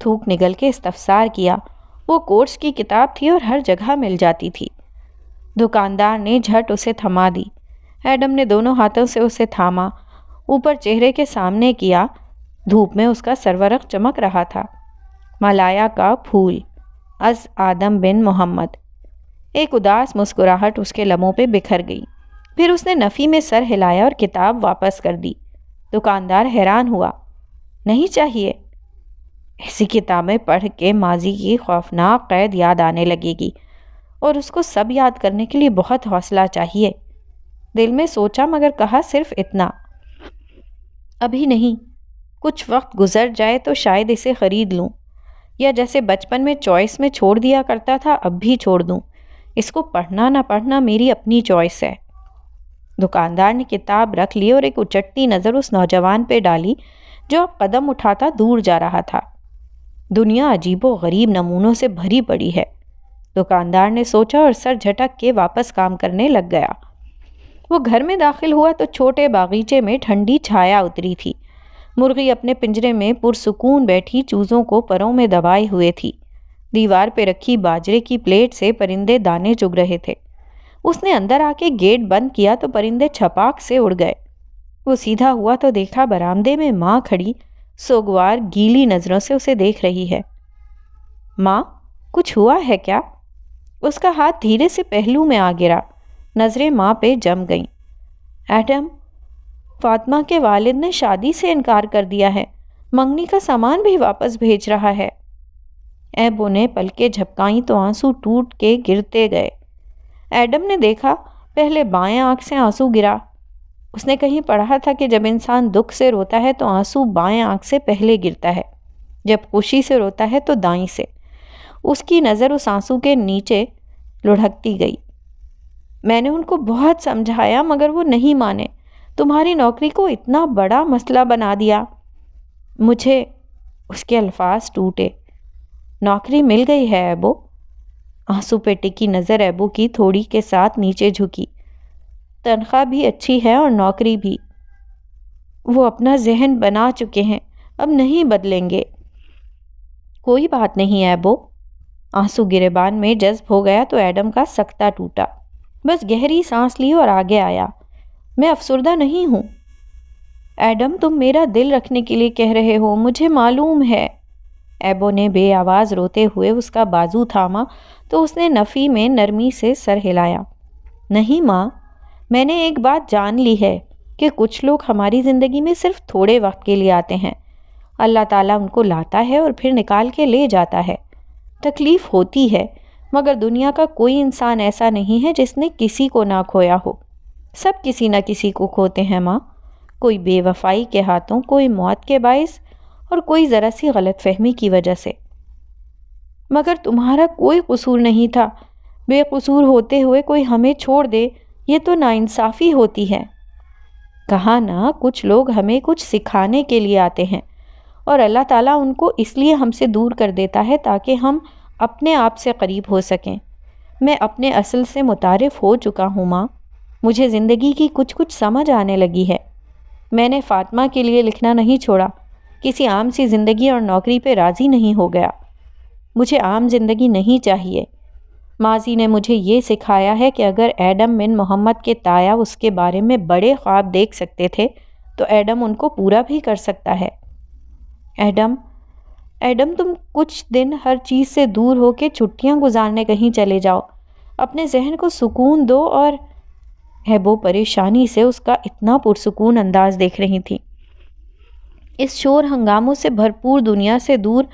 थूक निगल के इस्तफसार किया वो कोर्स की किताब थी और हर जगह मिल जाती थी दुकानदार ने झट उसे थमा दी एडम ने दोनों हाथों से उसे थामा ऊपर चेहरे के सामने किया धूप में उसका सरवरक चमक रहा था मलाया का फूल अज आदम बिन मोहम्मद एक उदास मुस्कुराहट उसके लम्हों पे बिखर गई फिर उसने नफ़ी में सर हिलाया और किताब वापस कर दी दुकानदार हैरान हुआ नहीं चाहिए ऐसी किताबें पढ़ के माजी की खौफनाक कैद याद आने लगेगी और उसको सब याद करने के लिए बहुत हौसला चाहिए दिल में सोचा मगर कहा सिर्फ इतना अभी नहीं कुछ वक्त गुजर जाए तो शायद इसे ख़रीद लूँ या जैसे बचपन में चॉइस में छोड़ दिया करता था अब भी छोड़ दूँ इसको पढ़ना ना पढ़ना मेरी अपनी चॉइस है दुकानदार ने किताब रख ली और एक उचटती नज़र उस नौजवान पे डाली जो अब कदम उठाता दूर जा रहा था दुनिया अजीब गरीब नमूनों से भरी पड़ी है दुकानदार ने सोचा और सर झटक के वापस काम करने लग गया वो घर में दाखिल हुआ तो छोटे बागीचे में ठंडी छाया उतरी थी मुर्गी अपने पिंजरे में पुरसकून बैठी चूज़ों को परों में दबाए हुए थी दीवार पर रखी बाजरे की प्लेट से परिंदे दाने चुग रहे थे उसने अंदर आके गेट बंद किया तो परिंदे छपाक से उड़ गए वो सीधा हुआ तो देखा बरामदे में माँ खड़ी सोगवार गीली नज़रों से उसे देख रही है माँ कुछ हुआ है क्या उसका हाथ धीरे से पहलू में आ गिरा नज़रें माँ पे जम गईं एडम फातिमा के वालिद ने शादी से इनकार कर दिया है मंगनी का सामान भी वापस भेज रहा है एबो ने पलके झपकाई तो आंसू टूट के गिरते गए एडम ने देखा पहले बाएं आंख से आंसू गिरा उसने कहीं पढ़ा था कि जब इंसान दुख से रोता है तो आंसू बाएं आंख से पहले गिरता है जब खुशी से रोता है तो दाई से उसकी नज़र उस आंसू के नीचे लुढ़कती गई मैंने उनको बहुत समझाया मगर वो नहीं माने तुम्हारी नौकरी को इतना बड़ा मसला बना दिया मुझे उसके अल्फाज टूटे नौकरी मिल गई है ऐबो आंसू पे टिकी नज़र ऐबो की थोड़ी के साथ नीचे झुकी तनख्वाह भी अच्छी है और नौकरी भी वो अपना जहन बना चुके हैं अब नहीं बदलेंगे कोई बात नहीं ऐबो आंसू गिरेबान में जज्ब हो गया तो एडम का सख्ता टूटा बस गहरी सांस ली और आगे आया मैं अफसरदा नहीं हूँ एडम तुम मेरा दिल रखने के लिए कह रहे हो मुझे मालूम है ऐबो ने बे आवाज़ रोते हुए उसका बाजू थामा तो उसने नफ़ी में नरमी से सर हिलाया नहीं माँ मैंने एक बात जान ली है कि कुछ लोग हमारी ज़िंदगी में सिर्फ थोड़े वक्त के लिए आते हैं अल्लाह ताला उनको लाता है और फिर निकाल के ले जाता है तकलीफ़ होती है मगर दुनिया का कोई इंसान ऐसा नहीं है जिसने किसी को ना खोया हो सब किसी न किसी को खोते हैं माँ कोई बेवफाई के हाथों कोई मौत के बायस और कोई ज़रा सी गलत फहमी की वजह से मगर तुम्हारा कोई कसूर नहीं था बेकसूर होते हुए कोई हमें छोड़ दे ये तो नाइंसाफ़ी होती है कहा ना कुछ लोग हमें कुछ सिखाने के लिए आते हैं और अल्लाह ताला उनको इसलिए हमसे दूर कर देता है ताकि हम अपने आप से करीब हो सकें मैं अपने असल से मुतारफ़ हो चुका हूँ माँ मुझे ज़िंदगी की कुछ कुछ समझ आने लगी है मैंने फ़ातमा के लिए लिखना नहीं छोड़ा किसी आम सी ज़िंदगी और नौकरी पे राज़ी नहीं हो गया मुझे आम ज़िंदगी नहीं चाहिए माजी ने मुझे ये सिखाया है कि अगर एडम बिन मोहम्मद के ताया उसके बारे में बड़े ख्वाब देख सकते थे तो एडम उनको पूरा भी कर सकता है एडम एडम तुम कुछ दिन हर चीज़ से दूर के छुट्टियां गुजारने कहीं चले जाओ अपने जहन को सुकून दो और है वो परेशानी से उसका इतना पुरसकून अंदाज देख रही थी इस शोर हंगामों से भरपूर दुनिया से दूर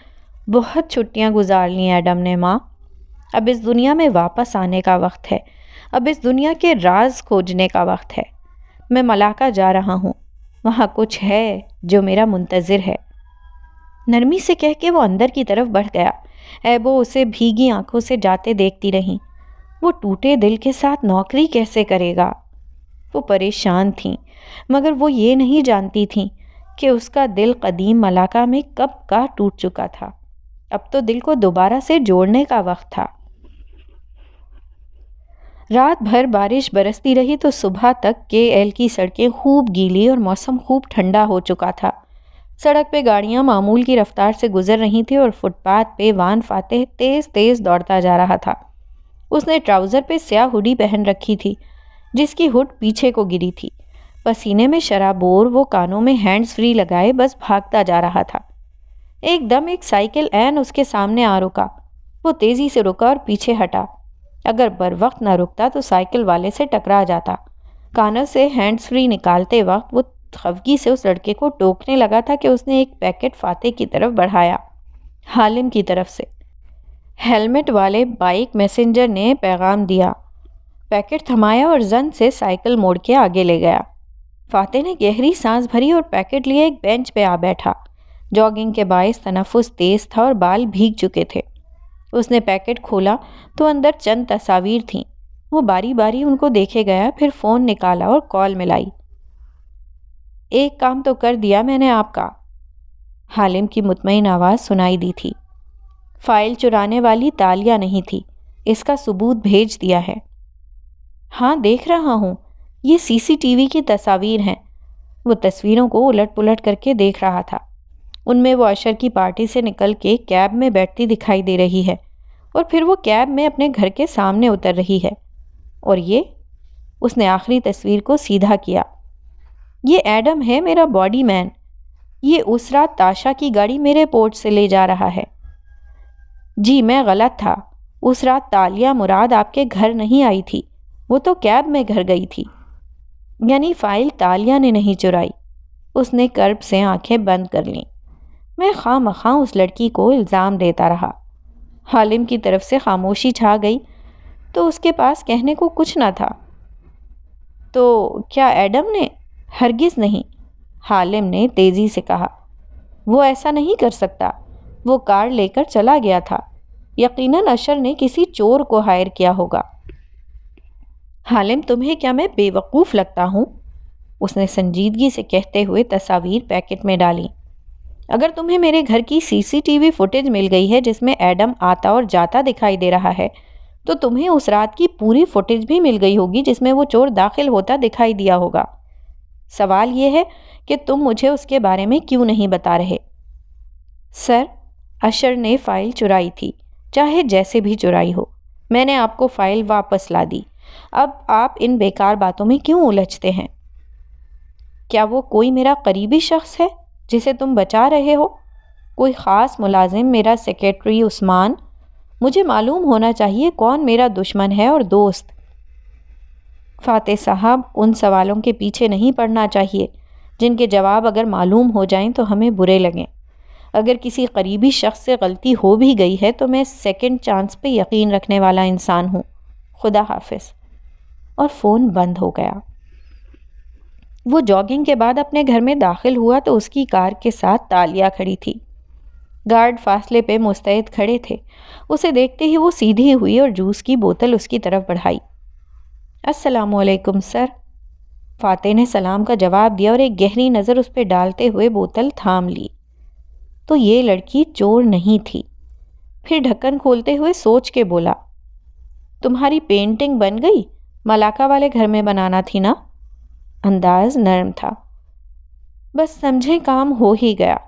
बहुत छुट्टियां गुजार ली एडम ने माँ अब इस दुनिया में वापस आने का वक्त है अब इस दुनिया के राज खोजने का वक्त है मैं मलाका जा रहा हूँ वहाँ कुछ है जो मेरा मुंतज़र है नरमी से कह के वो अंदर की तरफ बढ़ गया एबो उसे भीगी आंखों से जाते देखती रहीं वो टूटे दिल के साथ नौकरी कैसे करेगा वो परेशान थीं मगर वो ये नहीं जानती थीं कि उसका दिल कदीम मलाका में कब का टूट चुका था अब तो दिल को दोबारा से जोड़ने का वक्त था रात भर बारिश बरसती रही तो सुबह तक के एल की सड़कें खूब गीली और मौसम खूब ठंडा हो चुका था सड़क पे गाड़ियाँ मामूल की रफ्तार से गुजर रही थी और फुटपाथ पे वान फातेह तेज़ तेज़ दौड़ता जा रहा था उसने ट्राउज़र पे स्याह हुडी पहन रखी थी जिसकी हुड पीछे को गिरी थी पसीने में शराबोर वो कानों में हैंड्स फ्री लगाए बस भागता जा रहा था एकदम एक साइकिल एन उसके सामने आ रुका वो तेज़ी से रुका और पीछे हटा अगर बर वक्त ना रुकता तो साइकिल वाले से टकरा जाता कानों से हैंड्स फ्री निकालते वक्त वो खफगी से उस लड़के को टोकने लगा था कि उसने एक पैकेट फाते की तरफ बढ़ाया हालिम की तरफ से हेलमेट वाले बाइक मैसेंजर ने पैगाम दिया पैकेट थमाया और जन से साइकिल मोड़ के आगे ले गया फातेह ने गहरी सांस भरी और पैकेट लिए एक बेंच पे आ बैठा जॉगिंग के बायस तनाफुस तेज था और बाल भीग चुके थे उसने पैकेट खोला तो अंदर चंद तस्वीर थीं वो बारी बारी उनको देखे गया फिर फ़ोन निकाला और कॉल मिलाई एक काम तो कर दिया मैंने आपका हालिम की मुतमिन आवाज़ सुनाई दी थी फ़ाइल चुराने वाली तालिया नहीं थी इसका सबूत भेज दिया है हाँ देख रहा हूँ ये सीसीटीवी की तस्वीर हैं वो तस्वीरों को उलट पुलट करके देख रहा था उनमें वो अशर की पार्टी से निकल के कैब में बैठती दिखाई दे रही है और फिर वो कैब में अपने घर के सामने उतर रही है और ये उसने आखिरी तस्वीर को सीधा किया ये एडम है मेरा बॉडी मैन ये उस रात ताशा की गाड़ी मेरे पोर्ट से ले जा रहा है जी मैं गलत था उस रात तालिया मुराद आपके घर नहीं आई थी वो तो कैब में घर गई थी यानी फाइल तालिया ने नहीं चुराई उसने कर्ब से आंखें बंद कर लीं मैं खाम मखा उस लड़की को इल्ज़ाम देता रहा हालिम की तरफ से खामोशी छा गई तो उसके पास कहने को कुछ ना था तो क्या एडम ने हरगिज़ नहीं हालिम ने तेज़ी से कहा वो ऐसा नहीं कर सकता वो कार लेकर चला गया था यकीनन अशर ने किसी चोर को हायर किया होगा हालिम तुम्हें क्या मैं बेवकूफ़ लगता हूँ उसने संजीदगी से कहते हुए तस्वीर पैकेट में डाली अगर तुम्हें मेरे घर की सीसीटीवी फुटेज मिल गई है जिसमें एडम आता और जाता दिखाई दे रहा है तो तुम्हें उस रात की पूरी फुटेज भी मिल गई होगी जिसमें वो चोर दाखिल होता दिखाई दिया होगा सवाल ये है कि तुम मुझे उसके बारे में क्यों नहीं बता रहे सर अशर ने फ़ाइल चुराई थी चाहे जैसे भी चुराई हो मैंने आपको फ़ाइल वापस ला दी अब आप इन बेकार बातों में क्यों उलझते हैं क्या वो कोई मेरा करीबी शख्स है जिसे तुम बचा रहे हो कोई ख़ास मुलाजिम मेरा सेक्रेटरी उस्मान मुझे मालूम होना चाहिए कौन मेरा दुश्मन है और दोस्त फ़ातह साहब उन सवालों के पीछे नहीं पड़ना चाहिए जिनके जवाब अगर मालूम हो जाएं तो हमें बुरे लगें अगर किसी करीबी शख्स से गलती हो भी गई है तो मैं सेकंड चांस पे यकीन रखने वाला इंसान हूँ खुदा हाफिज़ और फ़ोन बंद हो गया वो जॉगिंग के बाद अपने घर में दाखिल हुआ तो उसकी कार के साथ तालियाँ खड़ी थी गार्ड फासले पे मुस्तैद खड़े थे उसे देखते ही वो सीधी हुई और जूस की बोतल उसकी तरफ बढ़ाई असलकुम सर फाते ने सलाम का जवाब दिया और एक गहरी नज़र उस पर डालते हुए बोतल थाम ली तो ये लड़की चोर नहीं थी फिर ढक्कन खोलते हुए सोच के बोला तुम्हारी पेंटिंग बन गई मलाका वाले घर में बनाना थी ना अंदाज नरम था बस समझे काम हो ही गया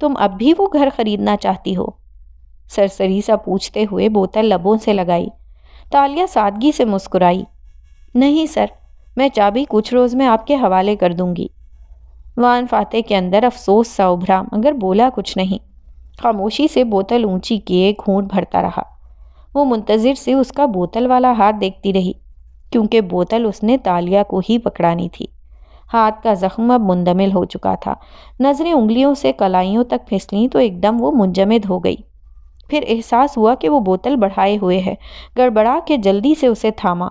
तुम अब भी वो घर खरीदना चाहती हो सरसरी सा पूछते हुए बोतल लबों से लगाई तालिया सादगी से मुस्कुराई नहीं सर मैं चाबी कुछ रोज़ में आपके हवाले कर दूंगी वान फाते के अंदर अफसोस सा उभरा मगर बोला कुछ नहीं खामोशी से बोतल ऊंची किए घूंट भरता रहा वो मुंतज़िर से उसका बोतल वाला हाथ देखती रही क्योंकि बोतल उसने तालिया को ही पकड़ानी थी हाथ का जख्म अब मुंदमिल हो चुका था नज़रें उंगलियों से कलाइयों तक फिसलीं तो एकदम वो मुंजमद हो गई फिर एहसास हुआ कि वो बोतल बढ़ाए हुए है गड़बड़ा के जल्दी से उसे थामा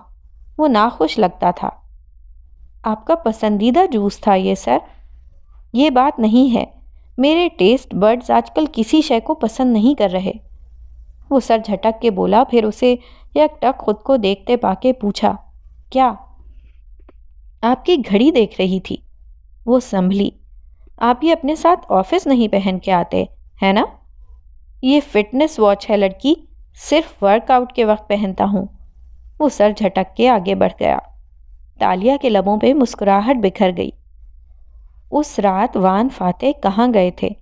वो नाखुश लगता था आपका पसंदीदा जूस था ये सर ये बात नहीं है मेरे टेस्ट बर्ड्स आजकल किसी शय को पसंद नहीं कर रहे वो सर झटक के बोला फिर उसे यकटक खुद को देखते पाके पूछा क्या आपकी घड़ी देख रही थी वो संभली आप ये अपने साथ ऑफिस नहीं पहन के आते है ना ये फिटनेस वॉच है लड़की सिर्फ वर्कआउट के वक्त पहनता हूँ वो सर झटक के आगे बढ़ गया तालिया के लबों पे मुस्कुराहट बिखर गई उस रात वान फाते कहाँ गए थे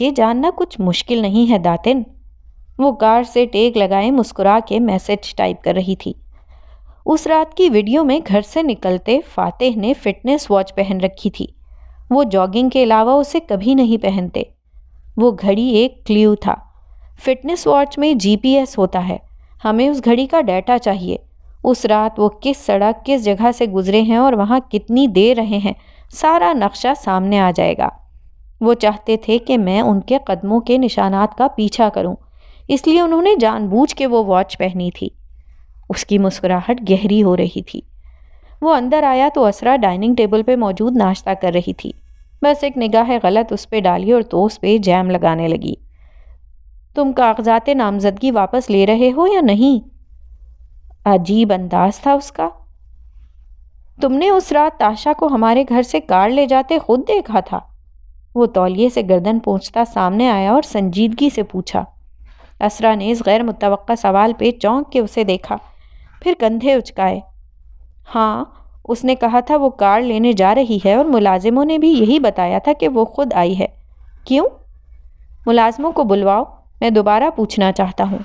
ये जानना कुछ मुश्किल नहीं है दातिन वो कार से टेक लगाए मुस्कुरा के मैसेज टाइप कर रही थी उस रात की वीडियो में घर से निकलते फातेह ने फिटनेस वॉच पहन रखी थी वो जॉगिंग के अलावा उसे कभी नहीं पहनते वो घड़ी एक क्ल्यू था फिटनेस वॉच में जीपीएस होता है हमें उस घड़ी का डाटा चाहिए उस रात वो किस सड़क किस जगह से गुजरे हैं और वहाँ कितनी देर रहे हैं सारा नक्शा सामने आ जाएगा वो चाहते थे कि मैं उनके कदमों के निशानात का पीछा करूं, इसलिए उन्होंने जानबूझ के वो वॉच पहनी थी उसकी मुस्कुराहट गहरी हो रही थी वो अंदर आया तो असरा डाइनिंग टेबल पे मौजूद नाश्ता कर रही थी बस एक निगाह गलत उस पर डाली और दोस्त पे जैम लगाने लगी तुम कागजात नामजदगी वापस ले रहे हो या नहीं अजीब अंदाज था उसका तुमने उस रात ताशा को हमारे घर से कार ले जाते खुद देखा था वो तौलिए से गर्दन पहुंचता सामने आया और संजीदगी से पूछा असरा ने इस गैर मुतव सवाल पे चौंक के उसे देखा फिर कंधे उचकाए हाँ उसने कहा था वो कार लेने जा रही है और मुलाजिमों ने भी यही बताया था कि वो खुद आई है क्यों मुलाजमों को बुलवाओ मैं दोबारा पूछना चाहता हूँ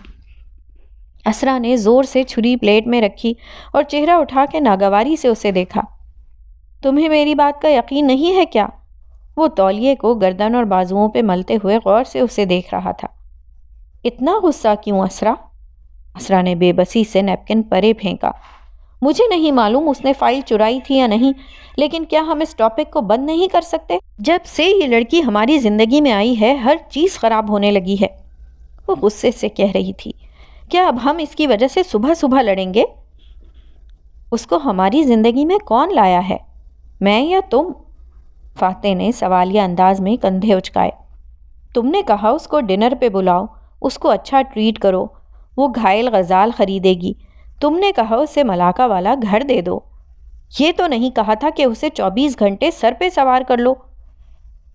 असरा ने ज़ोर से छुरी प्लेट में रखी और चेहरा उठा के नागवारी से उसे देखा तुम्हें मेरी बात का यकीन नहीं है क्या वो तौलिए को गर्दन और बाजुओं पर मलते हुए गौर से उसे देख रहा था इतना गुस्सा क्यों असरा असरा ने बेबसी से नैपकिन परे फेंका मुझे नहीं मालूम उसने फाइल चुराई थी या नहीं लेकिन क्या हम इस टॉपिक को बंद नहीं कर सकते जब से ये लड़की हमारी ज़िंदगी में आई है हर चीज़ ख़राब होने लगी है वो गुस्से से कह रही थी क्या अब हम इसकी वजह से सुबह सुबह लड़ेंगे उसको हमारी ज़िंदगी में कौन लाया है मैं या तुम फाते ने सवालिया अंदाज में कंधे उचकाए तुमने कहा उसको डिनर पे बुलाओ उसको अच्छा ट्रीट करो वो घायल गज़ाल ख़रीदेगी तुमने कहा उसे मलाका वाला घर दे दो ये तो नहीं कहा था कि उसे चौबीस घंटे सर पे सवार कर लो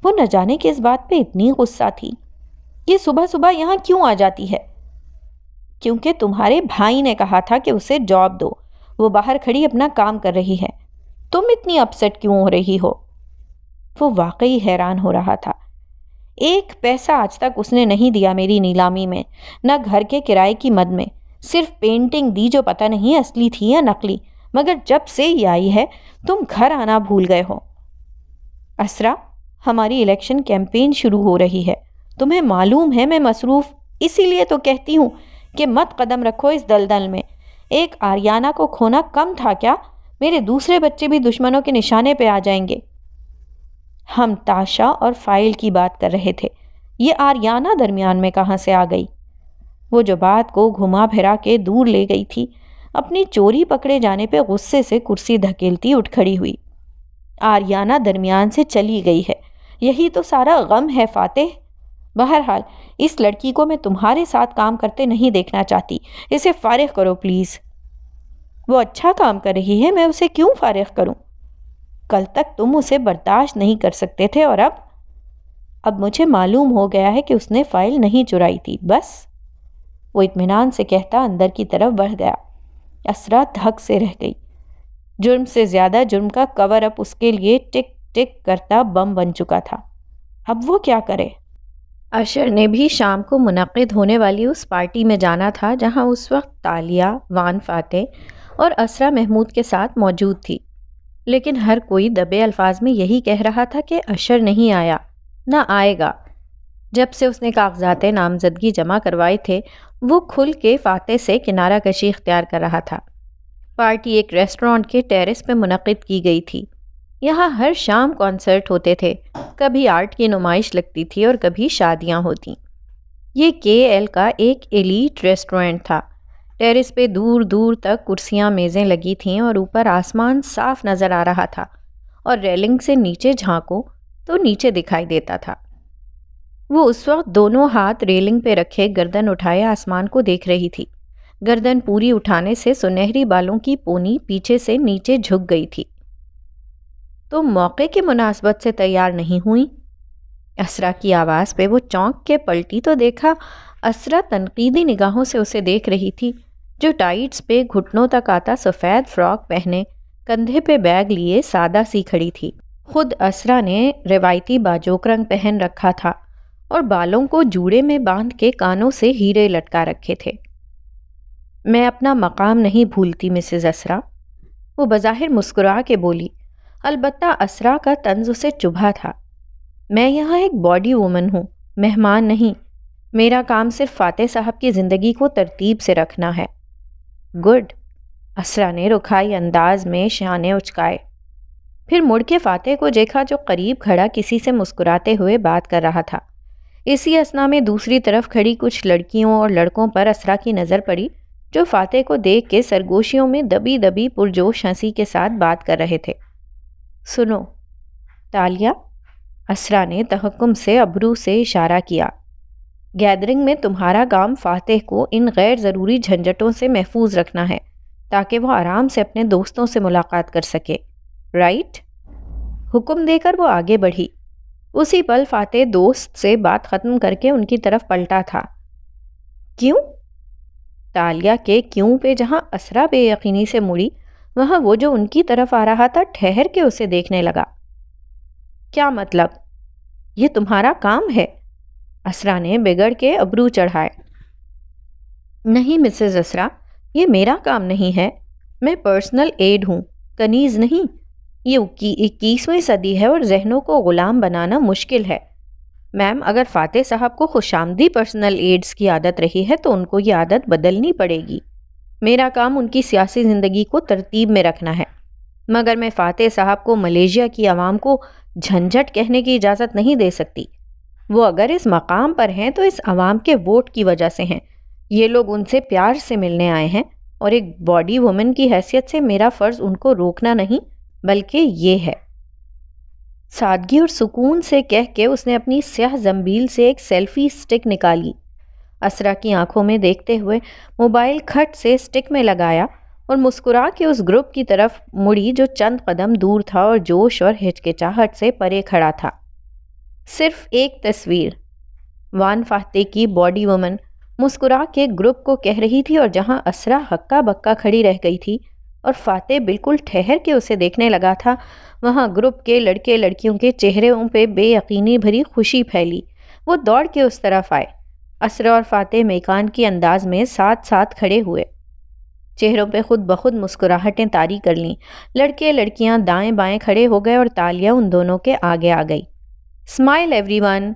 वो न जाने की इस बात पे इतनी गुस्सा थी ये सुबह सुबह यहाँ क्यों आ जाती है क्योंकि तुम्हारे भाई ने कहा था कि उसे जॉब दो वो बाहर खड़ी अपना काम कर रही है तुम इतनी अपसेट क्यों हो रही हो वो वाकई हैरान हो रहा था एक पैसा आज तक उसने नहीं दिया मेरी नीलामी में न घर के किराए की मद में सिर्फ पेंटिंग दी जो पता नहीं असली थी या नकली मगर जब से ही आई है तुम घर आना भूल गए हो असरा हमारी इलेक्शन कैंपेन शुरू हो रही है तुम्हें मालूम है मैं मसरूफ़ इसीलिए तो कहती हूँ कि मत कदम रखो इस दलदल में एक आर्याना को खोना कम था क्या मेरे दूसरे बच्चे भी दुश्मनों के निशाने पे आ जाएंगे हम ताशा और फ़ाइल की बात कर रहे थे ये आर्याना दरमियान में कहाँ से आ गई वो जो बात को घुमा फिरा के दूर ले गई थी अपनी चोरी पकड़े जाने पे गुस्से से कुर्सी धकेलती उठ खड़ी हुई आर्याना दरमियान से चली गई है यही तो सारा गम है फातेह बहरहाल इस लड़की को मैं तुम्हारे साथ काम करते नहीं देखना चाहती इसे फ़ारिग करो प्लीज़ वो अच्छा काम कर रही है मैं उसे क्यों फ़ारिग करूँ कल तक तुम उसे बर्दाश्त नहीं कर सकते थे और अब अब मुझे मालूम हो गया है कि उसने फाइल नहीं चुराई थी बस वो इतमान से कहता अंदर की तरफ बढ़ गया असरा धक से रह गई जुर्म से ज़्यादा जुर्म का कवर अप उसके लिए टिक टिक करता बम बन चुका था अब वो क्या करे अशर ने भी शाम को मुनद होने वाली उस पार्टी में जाना था जहाँ उस वक्त तालिया वान फातेह और असरा महमूद के साथ मौजूद थी लेकिन हर कोई दबे अल्फाज में यही कह रहा था कि अशर नहीं आया ना आएगा जब से उसने कागजात नामजदगी जमा करवाए थे वो खुल के फाते से किनारा कशी इख्तियार कर रहा था पार्टी एक रेस्टोरेंट के टेरेस पर मुनद की गई थी यहाँ हर शाम कॉन्सर्ट होते थे कभी आर्ट की नुमाइश लगती थी और कभी शादियाँ होती ये के एल का एक एलीट रेस्टोरेंट था टेरेस पे दूर दूर तक कुर्सियां मेज़ें लगी थीं और ऊपर आसमान साफ नज़र आ रहा था और रेलिंग से नीचे झांको तो नीचे दिखाई देता था वो उस वक्त दोनों हाथ रेलिंग पे रखे गर्दन उठाए आसमान को देख रही थी गर्दन पूरी उठाने से सुनहरी बालों की पोनी पीछे से नीचे झुक गई थी तो मौके के मुनासबत से तैयार नहीं हुई असरा की आवाज़ पे वो चौंक के पलटी तो देखा असरा तनकीदी निगाहों से उसे देख रही थी जो टाइट्स पे घुटनों तक आता सफ़ेद फ्रॉक पहने कंधे पे बैग लिए सादा सी खड़ी थी खुद असरा ने रिवायती बाजोक रंग पहन रखा था और बालों को जूड़े में बांध के कानों से हीरे लटका रखे थे मैं अपना मकाम नहीं भूलती मिसेज असरा वो बज़ाहिर मुस्कुरा के बोली अलबत् असरा का तंज उसे चुभा था मैं यहाँ एक बॉडी वूमन हूँ मेहमान नहीं मेरा काम सिर्फ फातेह साहब की ज़िंदगी को तरतीब से रखना है गुड असरा ने रुखाई अंदाज में शहाने उचकाए फिर मुड़ के फातेह को देखा जो करीब खड़ा किसी से मुस्कुराते हुए बात कर रहा था इसी असना में दूसरी तरफ खड़ी कुछ लड़कियों और लड़कों पर असरा की नज़र पड़ी जो फातेह को देख के सरगोशियों में दबी दबी पुरजोश हंसी के साथ बात कर रहे थे सुनो तालिया असरा ने तहकुम से अबरू से इशारा किया गैदरिंग में तुम्हारा काम फातेह को इन गैर ज़रूरी झंझटों से महफूज रखना है ताकि वो आराम से अपने दोस्तों से मुलाकात कर सके राइट हुक्म देकर वो आगे बढ़ी उसी पल फातेह दोस्त से बात ख़त्म करके उनकी तरफ पलटा था क्यों तालिया के क्यों पे जहाँ असरा बेयकीनी से मुड़ी वहाँ वो जो उनकी तरफ आ रहा था ठहर के उसे देखने लगा क्या मतलब ये तुम्हारा काम है असरा ने बिगड़ के अबरू चढ़ाए नहीं मिसेज असरा ये मेरा काम नहीं है मैं पर्सनल एड हूँ कनीज़ नहीं ये इक्कीसवीं सदी है और जहनों को ग़ुलाम बनाना मुश्किल है मैम अगर फाते साहब को खुशामदी पर्सनल एड्स की आदत रही है तो उनको ये आदत बदलनी पड़ेगी मेरा काम उनकी सियासी ज़िंदगी को तरतीब में रखना है मगर मैं फ़ातह साहब को मलेशिया की आवाम को झंझट कहने की इजाज़त नहीं दे सकती वो अगर इस मकाम पर हैं तो इस आवाम के वोट की वजह से हैं ये लोग उनसे प्यार से मिलने आए हैं और एक बॉडी वुमेन की हैसियत से मेरा फ़र्ज़ उनको रोकना नहीं बल्कि ये है सादगी और सुकून से कह के उसने अपनी स्याह जम्बील से एक सेल्फ़ी स्टिक निकाली असरा की आंखों में देखते हुए मोबाइल खट से स्टिक में लगाया और मुस्कुरा के उस ग्रुप की तरफ मुड़ी जो चंद कदम दूर था और जोश और हिचकिचाहट से परे खड़ा था सिर्फ एक तस्वीर वान फाते की बॉडी वुमन मुस्कुरा के ग्रुप को कह रही थी और जहां असरा हक्का बक्का खड़ी रह गई थी और फाते बिल्कुल ठहर के उसे देखने लगा था वहां ग्रुप के लड़के लड़कियों के चेहरों पे बेयकीनी भरी खुशी फैली वो दौड़ के उस तरफ आए असरा और फाते मेकान के अंदाज में साथ साथ खड़े हुए चेहरों पे खुद बखुद मुस्कुराहटें तारी कर लीं लड़के लड़कियां दाएं बाएं खड़े हो गए और तालियां उन दोनों के आगे आ गई स्माइल एवरीवन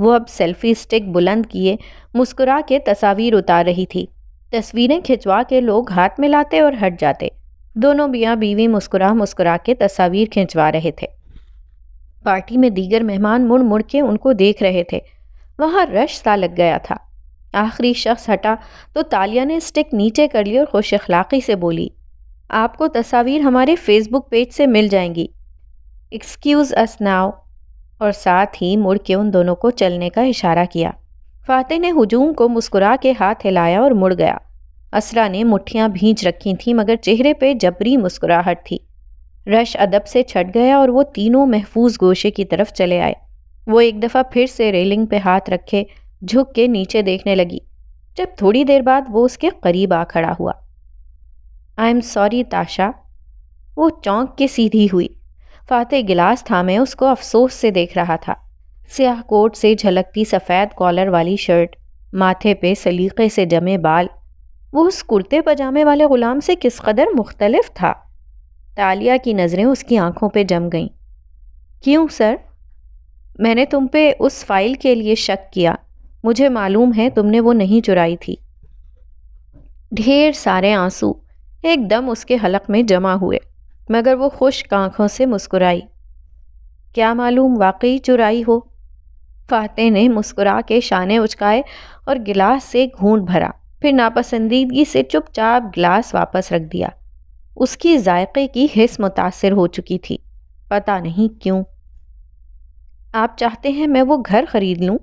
वो अब सेल्फी स्टिक बुलंद किए मुस्कुरा के तस्वीर उतार रही थी तस्वीरें खिंचवा के लोग हाथ मिलाते और हट जाते दोनों बिया बीवी मुस्कुरा मुस्कुरा के तस्वीर खिंचवा रहे थे पार्टी में दीगर मेहमान मुड़ मुड़ के उनको देख रहे थे वहाँ रश सा लग गया था आखिरी शख्स हटा तो तालिया ने स्टिक नीचे कर ली और खुश अखलाक़ी से बोली आपको तस्वीर हमारे फेसबुक पेज से मिल जाएंगी एक्सक्यूज़ अस नाउ और साथ ही मुड़ के उन दोनों को चलने का इशारा किया फातेह ने हुजूम को मुस्कुरा के हाथ हिलाया और मुड़ गया असरा ने मुठियाँ भींच रखी थीं मगर चेहरे पर जबरी मुस्कुराहट थी रश अदब से छट गया और वो तीनों महफूज गोशे की तरफ चले आए वो एक दफ़ा फिर से रेलिंग पे हाथ रखे झुक के नीचे देखने लगी जब थोड़ी देर बाद वो उसके करीब आ खड़ा हुआ आई एम सॉरी ताशा वो चौंक के सीधी हुई फाते गिलास था मैं उसको अफसोस से देख रहा था स्याह कोट से झलकती सफ़ेद कॉलर वाली शर्ट माथे पे सलीके से जमे बाल वो उस कुर्ते पजामे वाले ग़ुलाम से किस कदर मुख्तलफ था तालिया की नज़रें उसकी आंखों पे जम गईं क्यों सर मैंने तुम पे उस फाइल के लिए शक किया मुझे मालूम है तुमने वो नहीं चुराई थी ढेर सारे आंसू एकदम उसके हलक में जमा हुए मगर वो खुश आँखों से मुस्कुराई क्या मालूम वाकई चुराई हो फाते ने मुस्कुरा के शाने उचकाए और गिलास से घूंट भरा फिर नापसंदीदगी से चुपचाप गिलास वापस रख दिया उसकी जायके की हिस्स मुतासर हो चुकी थी पता नहीं क्यों आप चाहते हैं मैं वो घर खरीद लूं?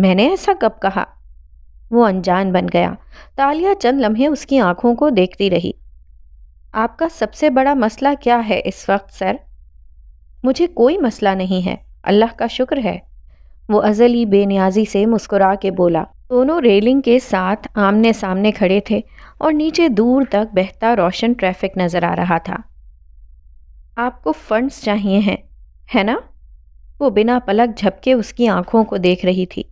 मैंने ऐसा कब कहा वो अनजान बन गया तालिया चंद लम्हे उसकी आंखों को देखती रही आपका सबसे बड़ा मसला क्या है इस वक्त सर मुझे कोई मसला नहीं है अल्लाह का शुक्र है वो अजली बेनियाजी से मुस्कुरा के बोला दोनों रेलिंग के साथ आमने सामने खड़े थे और नीचे दूर तक बहता रोशन ट्रैफिक नज़र आ रहा था आपको फंड्स चाहिए हैं है ना वो बिना पलक झपके उसकी आंखों को देख रही थी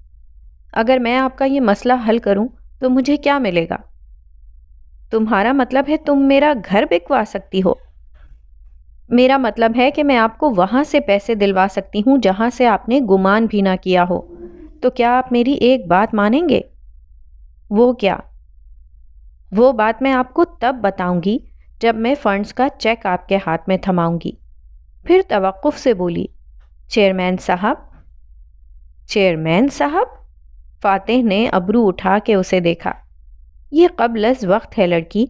अगर मैं आपका ये मसला हल करूं तो मुझे क्या मिलेगा तुम्हारा मतलब है तुम मेरा घर बिकवा सकती हो मेरा मतलब है कि मैं आपको वहाँ से पैसे दिलवा सकती हूँ जहाँ से आपने गुमान भी ना किया हो तो क्या आप मेरी एक बात मानेंगे वो क्या वो बात मैं आपको तब बताऊंगी जब मैं फंड्स का चेक आपके हाथ में थमाऊंगी फिर तवक़ुफ़ से बोली चेयरमैन साहब चेयरमैन साहब फातेह ने अबरू उठा के उसे देखा ये कबल वक्त है लड़की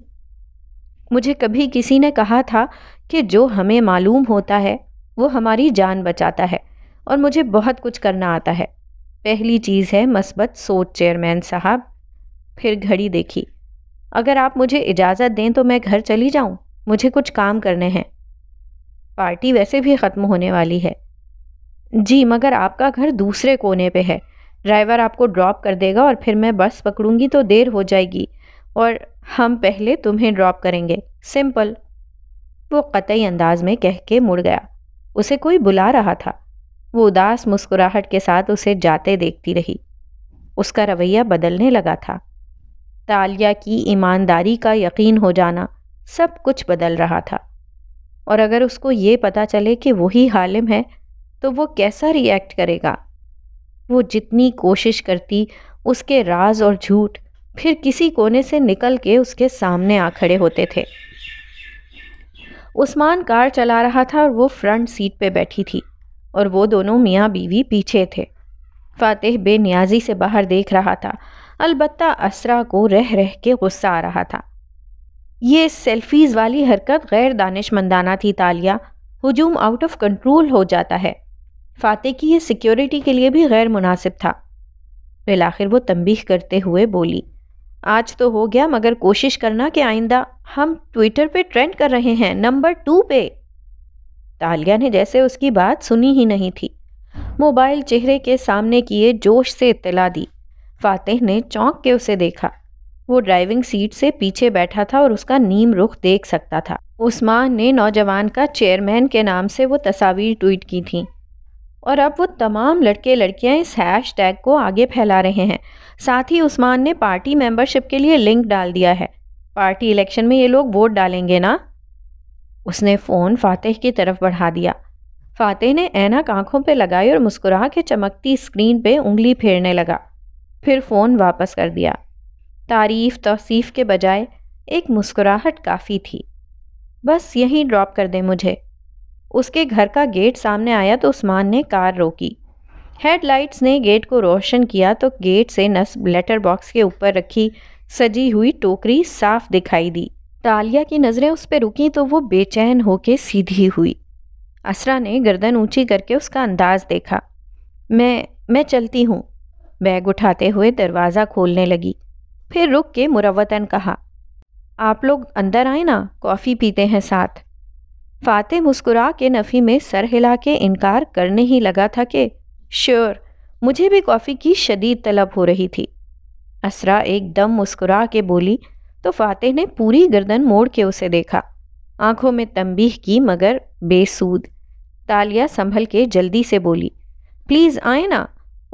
मुझे कभी किसी ने कहा था कि जो हमें मालूम होता है वो हमारी जान बचाता है और मुझे बहुत कुछ करना आता है पहली चीज़ है मस्बत सोच चेयरमैन साहब फिर घड़ी देखी अगर आप मुझे इजाज़त दें तो मैं घर चली जाऊं मुझे कुछ काम करने हैं पार्टी वैसे भी ख़त्म होने वाली है जी मगर आपका घर दूसरे कोने पे है ड्राइवर आपको ड्रॉप कर देगा और फिर मैं बस पकड़ूंगी तो देर हो जाएगी और हम पहले तुम्हें ड्रॉप करेंगे सिंपल वो कतई अंदाज में कह के मुड़ गया उसे कोई बुला रहा था वो उदास मुस्कुराहट के साथ उसे जाते देखती रही उसका रवैया बदलने लगा था तालिया की ईमानदारी का यकीन हो जाना सब कुछ बदल रहा था और अगर उसको ये पता चले कि वही हालिम है तो वो कैसा रिएक्ट करेगा वो जितनी कोशिश करती उसके राज और झूठ फिर किसी कोने से निकल के उसके सामने आ खड़े होते थे उस्मान कार चला रहा था और वो फ्रंट सीट पे बैठी थी और वो दोनों मियाँ बीवी पीछे थे बे बेनियाजी से बाहर देख रहा था अलबत्ता असरा को रह रह के गुस्सा आ रहा था ये सेल्फीज़ वाली हरकत गैर दानिशमंदाना थी तालिया हजूम आउट ऑफ कंट्रोल हो जाता है फ़ाते की यह सिक्योरिटी के लिए भी गैर मुनासिब था बिलाखिर वो तंबीह करते हुए बोली आज तो हो गया मगर कोशिश करना कि आइंदा हम ट्विटर पे ट्रेंड कर रहे हैं नंबर टू पे तालिया ने जैसे उसकी बात सुनी ही नहीं थी मोबाइल चेहरे के सामने किए जोश से इतला दी फातेह ने चौंक के उसे देखा वो ड्राइविंग सीट से पीछे बैठा था और उसका नीम रुख देख सकता था उस्मान ने नौजवान का चेयरमैन के नाम से वो तस्वीर ट्वीट की थी और अब वो तमाम लड़के लड़कियां इस हैश टैग को आगे फैला रहे हैं साथ ही उस्मान ने पार्टी मेंबरशिप के लिए लिंक डाल दिया है पार्टी इलेक्शन में ये लोग वोट डालेंगे ना उसने फ़ोन फातेह की तरफ बढ़ा दिया फातेह ने ऐनक आंखों पर लगाई और मुस्कुरा के चमकती स्क्रीन पर उंगली फेरने लगा फिर फ़ोन वापस कर दिया तारीफ़ तोसीफ़ के बजाय एक मुस्कुराहट काफ़ी थी बस यहीं ड्रॉप कर दें मुझे उसके घर का गेट सामने आया तो उस्मान ने कार रोकी हेडलाइट्स ने गेट को रोशन किया तो गेट से नस्ब लेटर बॉक्स के ऊपर रखी सजी हुई टोकरी साफ दिखाई दी तालिया की नज़रें उस पर रुकी तो वो बेचैन होके सीधी हुई असरा ने गर्दन ऊंची करके उसका अंदाज देखा मैं मैं चलती हूँ बैग उठाते हुए दरवाज़ा खोलने लगी फिर रुक के मुरवतन कहा आप लोग अंदर आए ना कॉफ़ी पीते हैं साथ फाते मुस्कुरा के नफ़ी में सर हिला के इनकार करने ही लगा था कि श्योर मुझे भी कॉफ़ी की शदीद तलब हो रही थी असरा एकदम मुस्कुरा के बोली तो फातेह ने पूरी गर्दन मोड़ के उसे देखा आंखों में तंबीह की मगर बेसूद तालिया संभल के जल्दी से बोली प्लीज़ आए ना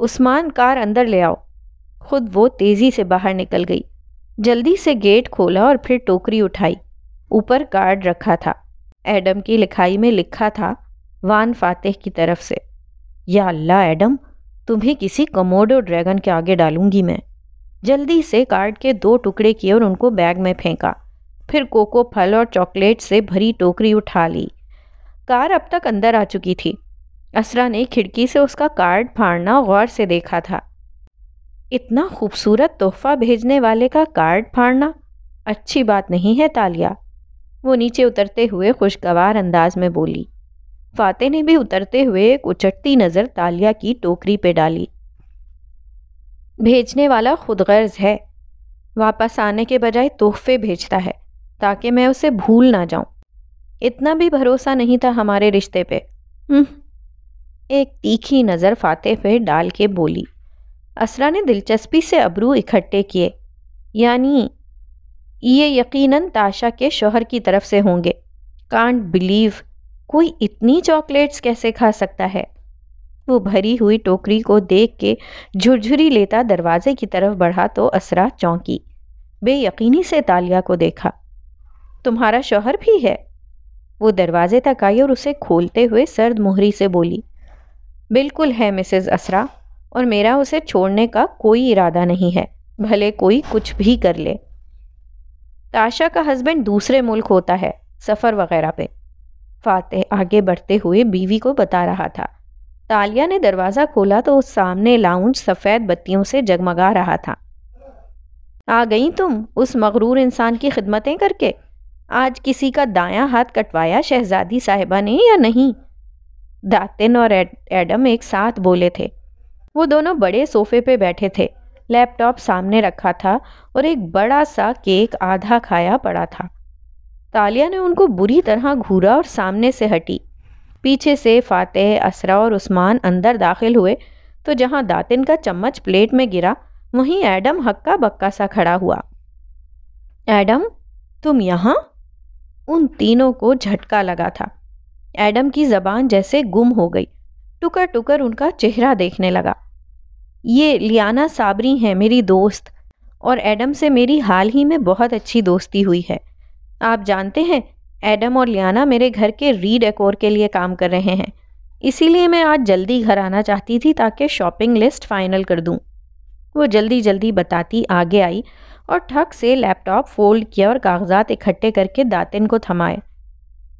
उस्मान कार अंदर ले आओ खुद वो तेज़ी से बाहर निकल गई जल्दी से गेट खोला और फिर टोकरी उठाई ऊपर कार्ड रखा था एडम की लिखाई में लिखा था वान फातेह की तरफ से या अल्लाह एडम तुम्हें किसी कमोडो ड्रैगन के आगे डालूंगी मैं जल्दी से कार्ड के दो टुकड़े किए और उनको बैग में फेंका फिर कोको फल और चॉकलेट से भरी टोकरी उठा ली कार अब तक अंदर आ चुकी थी असरा ने खिड़की से उसका कार्ड फाड़ना गौर से देखा था इतना खूबसूरत तोहफा भेजने वाले का कार्ड फाड़ना अच्छी बात नहीं है तालिया वो नीचे उतरते हुए खुशगवार अंदाज में बोली फाते ने भी उतरते हुए एक उचटती नज़र तालिया की टोकरी पे डाली भेजने वाला खुद गर्ज है वापस आने के बजाय तोहफे भेजता है ताकि मैं उसे भूल ना जाऊं। इतना भी भरोसा नहीं था हमारे रिश्ते पे हम्म। एक तीखी नज़र फाते पे डाल के बोली असरा ने दिलचस्पी से अबरू इकट्ठे किए यानी ये यकीनन ताशा के शोहर की तरफ से होंगे कांट बिलीव कोई इतनी चॉकलेट्स कैसे खा सकता है वो भरी हुई टोकरी को देख के झुरझुरी लेता दरवाजे की तरफ बढ़ा तो असरा चौंकी बेयकीनी से तालिया को देखा तुम्हारा शोहर भी है वो दरवाजे तक आई और उसे खोलते हुए सर्द मोहरी से बोली बिल्कुल है मिसेज असरा और मेरा उसे छोड़ने का कोई इरादा नहीं है भले कोई कुछ भी कर ले ताशा का हस्बैंड दूसरे मुल्क होता है सफ़र वगैरह पे फातेह आगे बढ़ते हुए बीवी को बता रहा था तालिया ने दरवाज़ा खोला तो उस सामने लाउंज सफ़ेद बत्तियों से जगमगा रहा था आ गई तुम उस मगरूर इंसान की खिदमतें करके आज किसी का दायां हाथ कटवाया शहजादी साहिबा ने या नहीं दातिन और एडम एक साथ बोले थे वो दोनों बड़े सोफे पे बैठे थे लैपटॉप सामने रखा था और एक बड़ा सा केक आधा खाया पड़ा था तालिया ने उनको बुरी तरह घूरा और सामने से हटी पीछे से फातेह असरा और उस्मान अंदर दाखिल हुए तो जहाँ दातिन का चम्मच प्लेट में गिरा वहीं एडम हक्का बक्का सा खड़ा हुआ एडम तुम यहाँ उन तीनों को झटका लगा था एडम की ज़बान जैसे गुम हो गई टुकर टुकर उनका चेहरा देखने लगा ये लियाना साबरी हैं मेरी दोस्त और एडम से मेरी हाल ही में बहुत अच्छी दोस्ती हुई है आप जानते हैं एडम और लियाना मेरे घर के रीडेकोर के लिए काम कर रहे हैं इसीलिए मैं आज जल्दी घर आना चाहती थी ताकि शॉपिंग लिस्ट फाइनल कर दूं। वो जल्दी जल्दी बताती आगे आई और ठक से लैपटॉप फोल्ड किया और कागजात इकट्ठे करके दातिन को थमाए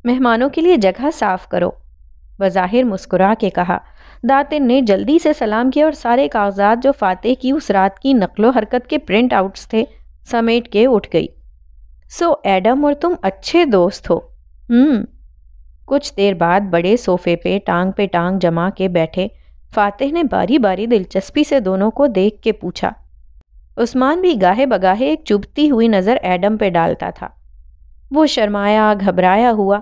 मेहमानों के लिए जगह साफ करो बज़ाहिर मुस्कुरा के कहा दातिन ने जल्दी से सलाम किया और सारे कागजात जो फातेह की उस रात की नकलो हरकत के प्रिंट आउट्स थे समेट के उठ गई सो एडम और तुम अच्छे दोस्त हो हम्म कुछ देर बाद बड़े सोफे पे टांग पे टांग जमा के बैठे फातेह ने बारी बारी दिलचस्पी से दोनों को देख के पूछा उस्मान भी गाहे बगाहे एक चुभती हुई नज़र एडम पे डालता था वो शर्माया घबराया हुआ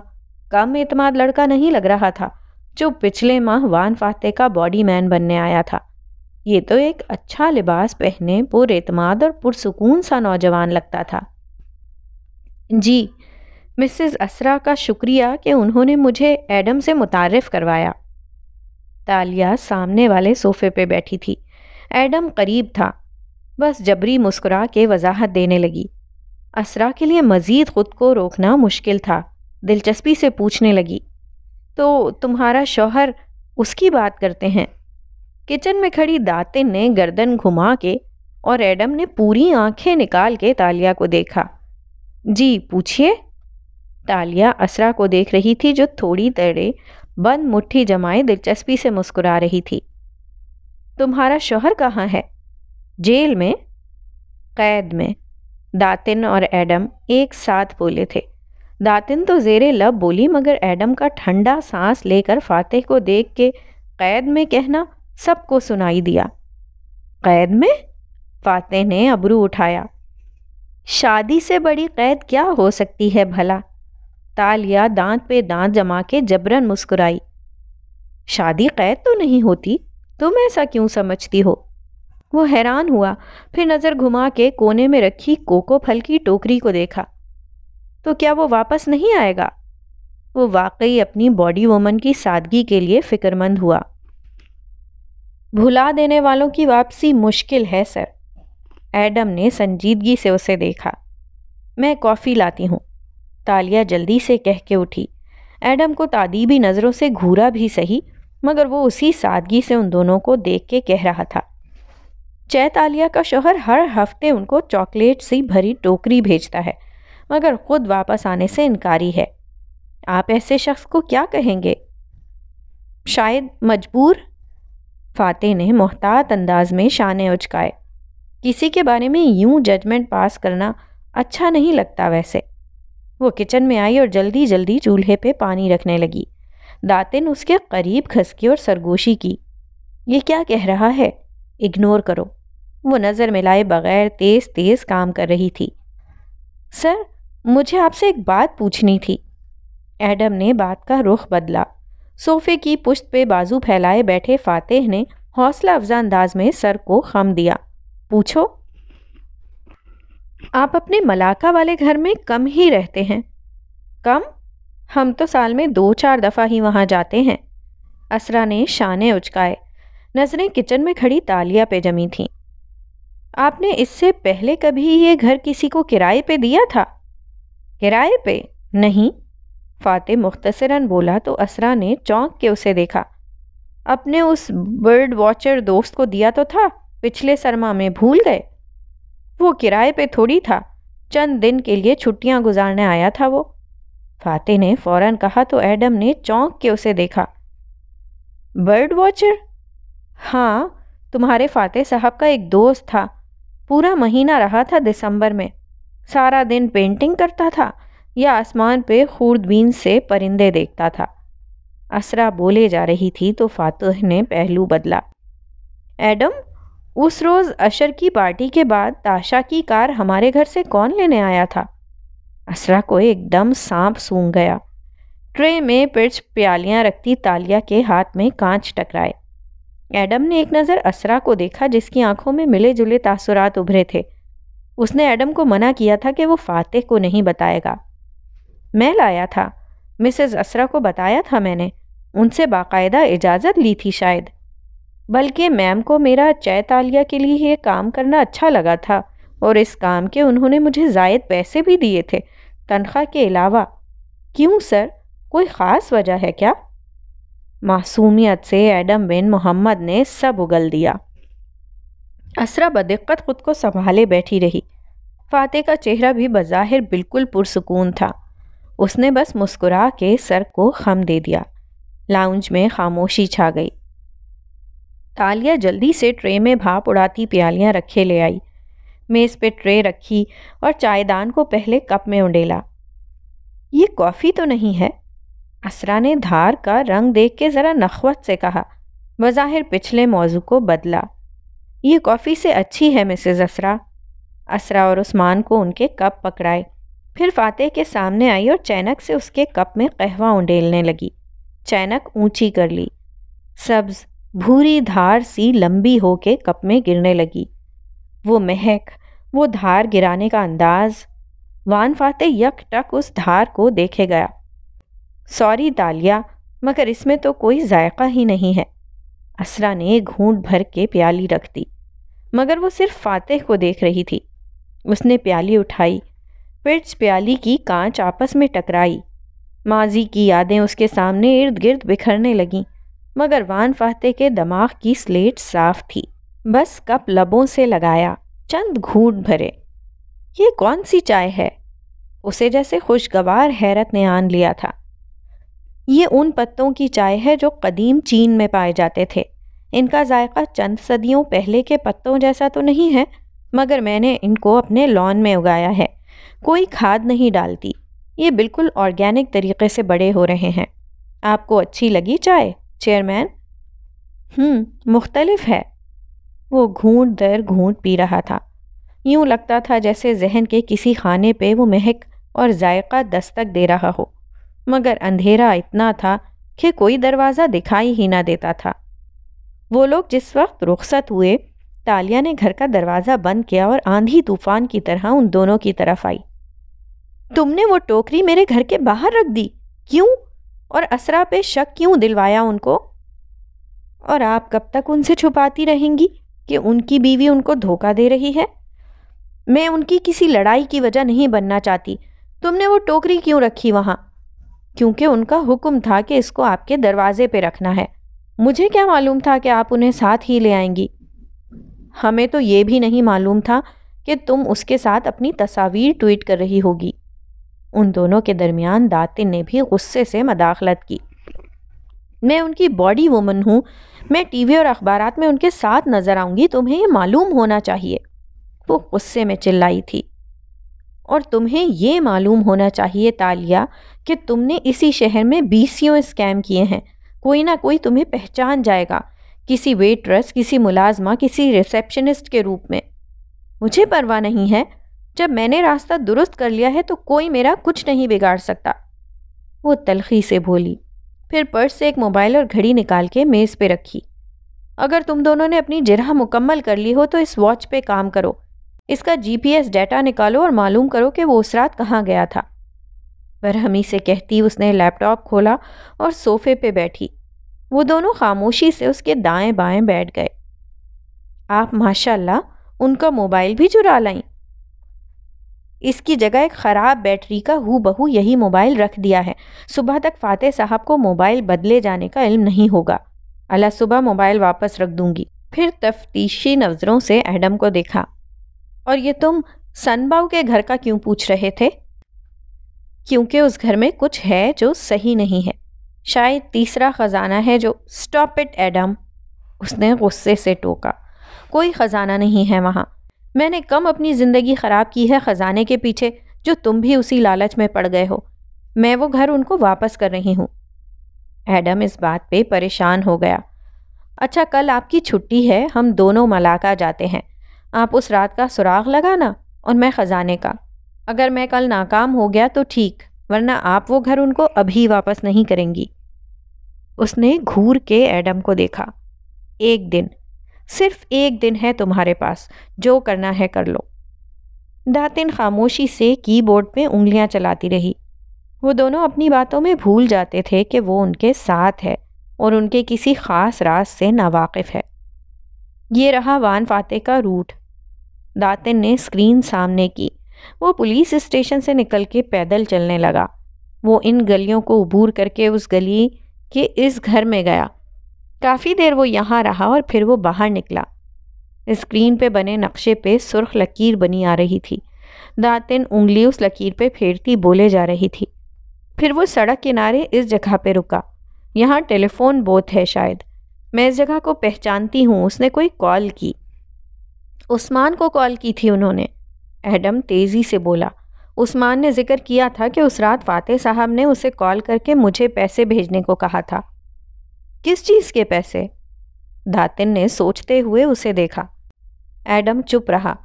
कम एतमाद लड़का नहीं लग रहा था जो पिछले माह वान फाते का बॉडी मैन बनने आया था ये तो एक अच्छा लिबास पहने पुरमाद और पुरसकून सा नौजवान लगता था जी मिसेस असरा का शुक्रिया कि उन्होंने मुझे एडम से मुतारफ़ करवाया तालिया सामने वाले सोफ़े पे बैठी थी एडम करीब था बस जबरी मुस्कुरा के वजाहत देने लगी असरा के लिए मज़ीद ख़ुद को रोकना मुश्किल था दिलचस्पी से पूछने लगी तो तुम्हारा शौहर उसकी बात करते हैं किचन में खड़ी दातिन ने गर्दन घुमा के और एडम ने पूरी आंखें निकाल के तालिया को देखा जी पूछिए तालिया असरा को देख रही थी जो थोड़ी तेरे बंद मुट्ठी जमाए दिलचस्पी से मुस्कुरा रही थी तुम्हारा शोहर कहाँ है जेल में कैद में दातिन और एडम एक साथ बोले थे दातिन तो जेर लब बोली मगर एडम का ठंडा सांस लेकर फातेह को देख के कैद में कहना सबको सुनाई दिया कैद में फातेह ने अबरू उठाया शादी से बड़ी कैद क्या हो सकती है भला तालिया दांत पे दांत जमा के जबरन मुस्कुराई शादी कैद तो नहीं होती तुम ऐसा क्यों समझती हो वो हैरान हुआ फिर नज़र घुमा के कोने में रखी कोको फल की टोकरी को देखा तो क्या वो वापस नहीं आएगा वो वाकई अपनी बॉडी वूमन की सादगी के लिए फ़िक्रमंद हुआ भुला देने वालों की वापसी मुश्किल है सर एडम ने संजीदगी से उसे देखा मैं कॉफ़ी लाती हूँ तालिया जल्दी से कह के उठी एडम को तादीबी नज़रों से घूरा भी सही मगर वो उसी सादगी से उन दोनों को देख के कह रहा था चैतालिया का शोहर हर हफ्ते उनको चॉकलेट से भरी टोकरी भेजता है मगर खुद वापस आने से इनकारी है आप ऐसे शख्स को क्या कहेंगे शायद मजबूर फाते ने मोहतात अंदाज में शान उचकाए किसी के बारे में यूं जजमेंट पास करना अच्छा नहीं लगता वैसे वो किचन में आई और जल्दी जल्दी चूल्हे पे पानी रखने लगी दातिन उसके करीब खसकी और सरगोशी की ये क्या कह रहा है इग्नोर करो वो नज़र मिलाए बगैर तेज़ तेज़ काम कर रही थी सर मुझे आपसे एक बात पूछनी थी एडम ने बात का रुख बदला सोफे की पुश्त पे बाजू फैलाए बैठे फातेह ने हौसला अफजा अंदाज में सर को खम दिया पूछो आप अपने मलाका वाले घर में कम ही रहते हैं कम हम तो साल में दो चार दफ़ा ही वहाँ जाते हैं असरा ने शाने उचकाए नज़रें किचन में खड़ी तालिया पे जमी थीं आपने इससे पहले कभी ये घर किसी को किराए पे दिया था किराए पे नहीं फाते मुख्तसरन बोला तो असरा ने चौंक के उसे देखा अपने उस बर्ड वॉचर दोस्त को दिया तो था पिछले सरमा में भूल गए वो किराए पे थोड़ी था चंद दिन के लिए छुट्टियां गुजारने आया था वो फाते ने फौरन कहा तो एडम ने चौंक के उसे देखा बर्ड वॉचर हाँ तुम्हारे फाते साहब का एक दोस्त था पूरा महीना रहा था दिसंबर में सारा दिन पेंटिंग करता था या आसमान पे खूरदबीन से परिंदे देखता था असरा बोले जा रही थी तो फातह ने पहलू बदला एडम उस रोज़ अशर की पार्टी के बाद ताशा की कार हमारे घर से कौन लेने आया था असरा को एकदम सांप सूंघ गया ट्रे में पिर्च प्यालियाँ रखती तालिया के हाथ में कांच टकराए एडम ने एक नज़र असरा को देखा जिसकी आंखों में मिले जुले तासुरात उभरे थे उसने एडम को मना किया था कि वो फातेह को नहीं बताएगा मैं लाया था मिसेस असरा को बताया था मैंने उनसे बाकायदा इजाज़त ली थी शायद बल्कि मैम को मेरा चैतालिया के लिए ये काम करना अच्छा लगा था और इस काम के उन्होंने मुझे जायद पैसे भी दिए थे तनख्वाह के अलावा क्यों सर कोई ख़ास वजह है क्या मासूमियत से एडम बिन मोहम्मद ने सब उगल दिया असरा बदक़त खुद को संभाले बैठी रही फ़ातह का चेहरा भी बज़ाहिर बिल्कुल पुरसकून था उसने बस मुस्कुरा के सर को खम दे दिया लाउंज में खामोशी छा गई तालिया जल्दी से ट्रे में भाप उड़ाती प्यालियाँ रखे ले आई मेज़ पे ट्रे रखी और चायदान को पहले कप में उंडेला ये कॉफ़ी तो नहीं है असरा ने धार का रंग देख के ज़रा नखवत से कहा बज़ाहिर पिछले मौजू को बदला ये कॉफ़ी से अच्छी है मिसेज़ असरा असरा और उस्मान को उनके कप पकड़ाए फिर फातेह के सामने आई और चैनक से उसके कप में कहवा उंडेलने लगी चैनक ऊंची कर ली सब्ज़ भूरी धार सी लंबी होके कप में गिरने लगी वो महक वो धार गिराने का अंदाज वान फातेह यक टक उस धार को देखे गया सॉरी दालिया मगर इसमें तो कोई जायका ही नहीं है असरा ने घूंट भर के प्याली रख दी मगर वो सिर्फ फातेह को देख रही थी उसने प्याली उठाई फिर प्याली की कांच आपस में टकराई माजी की यादें उसके सामने इर्द गिर्द बिखरने लगीं मगर वान फातेह के दिमाग की स्लेट साफ थी बस कप लबों से लगाया चंद घूट भरे ये कौन सी चाय है उसे जैसे खुशगवार हैरत ने आन लिया था ये उन पत्तों की चाय है जो कदीम चीन में पाए जाते थे इनका जायका चंद सदियों पहले के पत्तों जैसा तो नहीं है मगर मैंने इनको अपने लॉन में उगाया है कोई खाद नहीं डालती ये बिल्कुल ऑर्गेनिक तरीके से बड़े हो रहे हैं आपको अच्छी लगी चाय चेयरमैन हम्म मुख्तलफ है वो घूंट दर घूंट पी रहा था यूँ लगता था जैसे जहन के किसी खाने पे वो महक और जायका दस्तक दे रहा हो मगर अंधेरा इतना था कि कोई दरवाज़ा दिखाई ही ना देता था वो लोग जिस वक्त रुखसत हुए तालिया ने घर का दरवाज़ा बंद किया और आंधी तूफान की तरह उन दोनों की तरफ आई तुमने वो टोकरी मेरे घर के बाहर रख दी क्यों और असरा पे शक क्यों दिलवाया उनको और आप कब तक उनसे छुपाती रहेंगी कि उनकी बीवी उनको धोखा दे रही है मैं उनकी किसी लड़ाई की वजह नहीं बनना चाहती तुमने वो टोकरी क्यों रखी वहाँ क्योंकि उनका हुक्म था कि इसको आपके दरवाजे पे रखना है मुझे क्या मालूम था कि आप उन्हें साथ ही ले आएंगी हमें तो ये भी नहीं मालूम था कि तुम उसके साथ अपनी तस्वीर ट्वीट कर रही होगी उन दोनों के दरमियान दातिन ने भी गुस्से से मदाखलत की मैं उनकी बॉडी वुमन हूँ मैं टीवी और अखबार में उनके साथ नज़र आऊँगी तुम्हें ये मालूम होना चाहिए वो गुस्से में चिल्लाई थी और तुम्हें ये मालूम होना चाहिए तालिया कि तुमने इसी शहर में बीसियों स्कैम किए हैं कोई ना कोई तुम्हें पहचान जाएगा किसी वेट्रेस किसी मुलाजमा किसी रिसेप्शनिस्ट के रूप में मुझे परवाह नहीं है जब मैंने रास्ता दुरुस्त कर लिया है तो कोई मेरा कुछ नहीं बिगाड़ सकता वो तलखी से बोली फिर पर्स से एक मोबाइल और घड़ी निकाल के मेज़ पे रखी अगर तुम दोनों ने अपनी जिरह मुकम्मल कर ली हो तो इस वॉच पे काम करो इसका जीपीएस डेटा निकालो और मालूम करो कि वो उस रात कहाँ गया था बरहमी से कहती उसने लैपटॉप खोला और सोफे पे बैठी वो दोनों खामोशी से उसके दाएं बाएं बैठ गए आप माशाल्लाह उनका मोबाइल भी चुरा लाई इसकी जगह एक ख़राब बैटरी का हु बहू यही मोबाइल रख दिया है सुबह तक फ़ातह साहब को मोबाइल बदले जाने का इल्म नहीं होगा अला सुबह मोबाइल वापस रख दूंगी फिर तफ्तीशी नज़रों से एडम को देखा और ये तुम सनबाऊ के घर का क्यों पूछ रहे थे क्योंकि उस घर में कुछ है जो सही नहीं है शायद तीसरा ख़जाना है जो स्टॉप इट एडम उसने गुस्से से टोका कोई ख़जाना नहीं है वहाँ मैंने कम अपनी ज़िंदगी ख़राब की है ख़जाने के पीछे जो तुम भी उसी लालच में पड़ गए हो मैं वो घर उनको वापस कर रही हूँ एडम इस बात पे परेशान हो गया अच्छा कल आपकी छुट्टी है हम दोनों मलाका जाते हैं आप उस रात का सुराग लगाना और मैं ख़ज़ाने का अगर मैं कल नाकाम हो गया तो ठीक वरना आप वो घर उनको अभी वापस नहीं करेंगी उसने घूर के एडम को देखा एक दिन सिर्फ एक दिन है तुम्हारे पास जो करना है कर लो दातिन खामोशी से कीबोर्ड पे उंगलियां चलाती रही वो दोनों अपनी बातों में भूल जाते थे कि वो उनके साथ है और उनके किसी ख़ास रास से नावाकफ़ है ये रहा वान फाते का रूट दातिन ने स्क्रीन सामने की वो पुलिस स्टेशन से निकल के पैदल चलने लगा वो इन गलियों को उबूर करके उस गली के इस घर में गया काफ़ी देर वो यहाँ रहा और फिर वो बाहर निकला स्क्रीन पे बने नक्शे पे सुर्ख लकीर बनी आ रही थी दातिन उंगली उस लकीर पे फेरती बोले जा रही थी फिर वो सड़क किनारे इस जगह पे रुका यहाँ टेलीफोन बोथ है शायद मैं इस जगह को पहचानती हूँ उसने कोई कॉल की उस्मान को कॉल की थी उन्होंने एडम तेज़ी से बोला उस्मान ने जिक्र किया था कि उस रात फातह साहब ने उसे कॉल करके मुझे पैसे भेजने को कहा था किस चीज़ के पैसे दातिन ने सोचते हुए उसे देखा एडम चुप रहा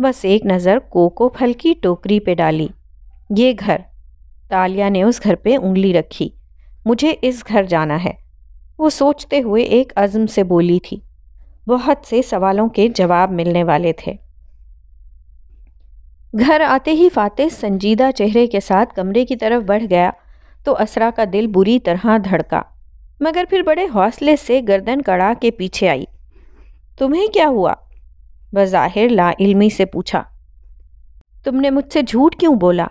बस एक नज़र कोको फल की टोकरी पे डाली ये घर तालिया ने उस घर पे उंगली रखी मुझे इस घर जाना है वो सोचते हुए एक अज़म से बोली थी बहुत से सवालों के जवाब मिलने वाले थे घर आते ही फातेह संजीदा चेहरे के साथ कमरे की तरफ बढ़ गया तो असरा का दिल बुरी तरह धड़का मगर फिर बड़े हौसले से गर्दन कड़ा के पीछे आई तुम्हें क्या हुआ बज़ाहिर लाइलमी से पूछा तुमने मुझसे झूठ क्यों बोला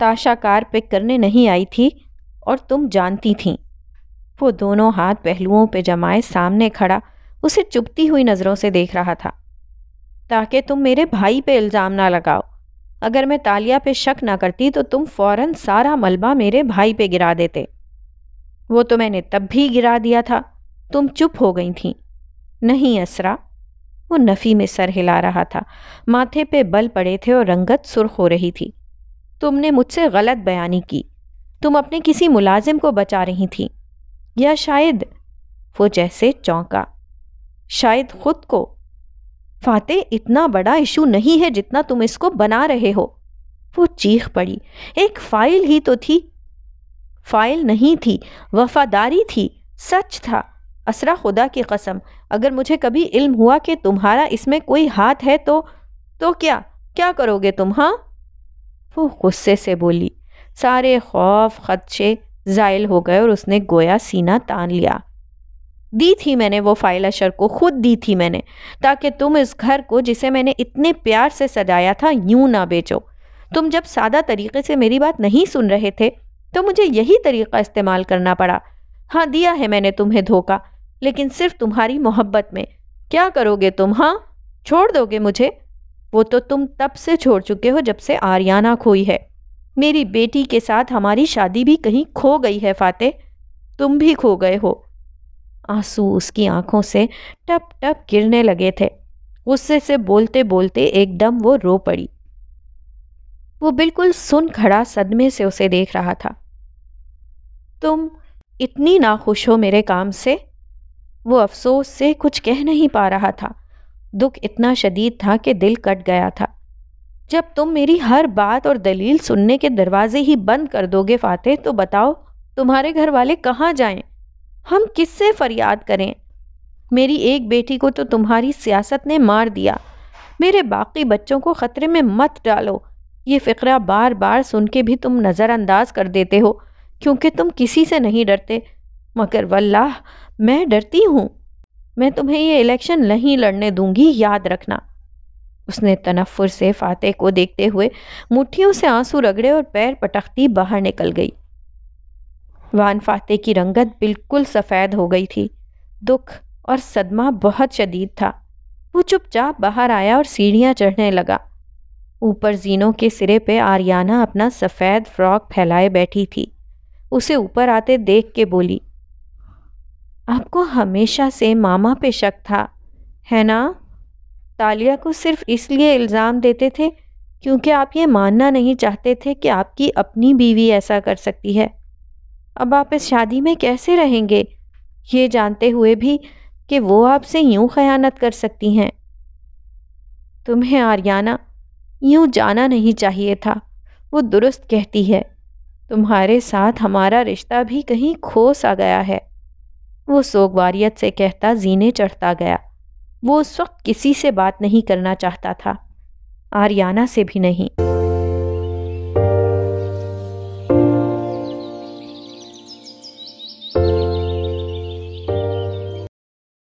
ताशा कार पिक करने नहीं आई थी और तुम जानती थीं वो दोनों हाथ पहलुओं पे जमाए सामने खड़ा उसे चुपती हुई नज़रों से देख रहा था ताकि तुम मेरे भाई पे इल्ज़ाम ना लगाओ अगर मैं तालिया पे शक ना करती तो तुम फौरन सारा मलबा मेरे भाई पे गिरा देते वो तो मैंने तब भी गिरा दिया था तुम चुप हो गई थीं नहीं असरा वो नफ़ी में सर हिला रहा था माथे पे बल पड़े थे और रंगत सुर्ख हो रही थी तुमने मुझसे गलत बयानी की तुम अपने किसी मुलाजिम को बचा रही थी या शायद वो जैसे चौंका शायद खुद को फाते इतना बड़ा इशू नहीं है जितना तुम इसको बना रहे हो वो चीख पड़ी एक फाइल ही तो थी फाइल नहीं थी वफादारी थी सच था असरा खुदा की कसम अगर मुझे कभी इल्म हुआ कि तुम्हारा इसमें कोई हाथ है तो तो क्या क्या करोगे तुम हाँ वो गुस्से से बोली सारे खौफ खदशे जायल हो गए और उसने गोया सीना तान लिया दी थी मैंने वो फाइल अशर को खुद दी थी मैंने ताकि तुम इस घर को जिसे मैंने इतने प्यार से सजाया था यूं ना बेचो तुम जब सादा तरीके से मेरी बात नहीं सुन रहे थे तो मुझे यही तरीका इस्तेमाल करना पड़ा हाँ दिया है मैंने तुम्हें धोखा लेकिन सिर्फ तुम्हारी मोहब्बत में क्या करोगे तुम हाँ छोड़ दोगे मुझे वो तो तुम तब से छोड़ चुके हो जब से आर्याना खोई है मेरी बेटी के साथ हमारी शादी भी कहीं खो गई है फाते तुम भी खो गए हो आंसू उसकी आंखों से टप टप गिरने लगे थे गुस्से से बोलते बोलते एकदम वो रो पड़ी वो बिल्कुल सुन खड़ा सदमे से उसे देख रहा था तुम इतनी नाखुश हो मेरे काम से वो अफसोस से कुछ कह नहीं पा रहा था दुख इतना शदीद था कि दिल कट गया था जब तुम मेरी हर बात और दलील सुनने के दरवाजे ही बंद कर दोगे फाते तो बताओ तुम्हारे घर वाले कहाँ जाएं हम किससे फरियाद करें मेरी एक बेटी को तो तुम्हारी सियासत ने मार दिया मेरे बाकी बच्चों को ख़तरे में मत डालो ये फ़िक्रा बार बार सुन के भी तुम नज़रअंदाज कर देते हो क्योंकि तुम किसी से नहीं डरते मगर वल्लाह मैं डरती हूँ मैं तुम्हें ये इलेक्शन नहीं लड़ने दूंगी याद रखना उसने तनफ़ुर से फातेह को देखते हुए मुठ्ठियों से आंसू रगड़े और पैर पटकती बाहर निकल गई वान फाते की रंगत बिल्कुल सफ़ेद हो गई थी दुख और सदमा बहुत शदीद था वो चुपचाप बाहर आया और सीढ़ियाँ चढ़ने लगा ऊपर जीनों के सिरे पे आर्याना अपना सफ़ेद फ्रॉक फैलाए बैठी थी उसे ऊपर आते देख के बोली आपको हमेशा से मामा पे शक था है ना तालिया को सिर्फ इसलिए इल्ज़ाम देते थे क्योंकि आप ये मानना नहीं चाहते थे कि आपकी अपनी बीवी ऐसा कर सकती है अब आप इस शादी में कैसे रहेंगे ये जानते हुए भी कि वो आपसे यूं ख़यानत कर सकती हैं तुम्हें आर्याना यूं जाना नहीं चाहिए था वो दुरुस्त कहती है तुम्हारे साथ हमारा रिश्ता भी कहीं खो सा गया है वो सोगवारियत से कहता जीने चढ़ता गया वो उस वक्त किसी से बात नहीं करना चाहता था आर्याना से भी नहीं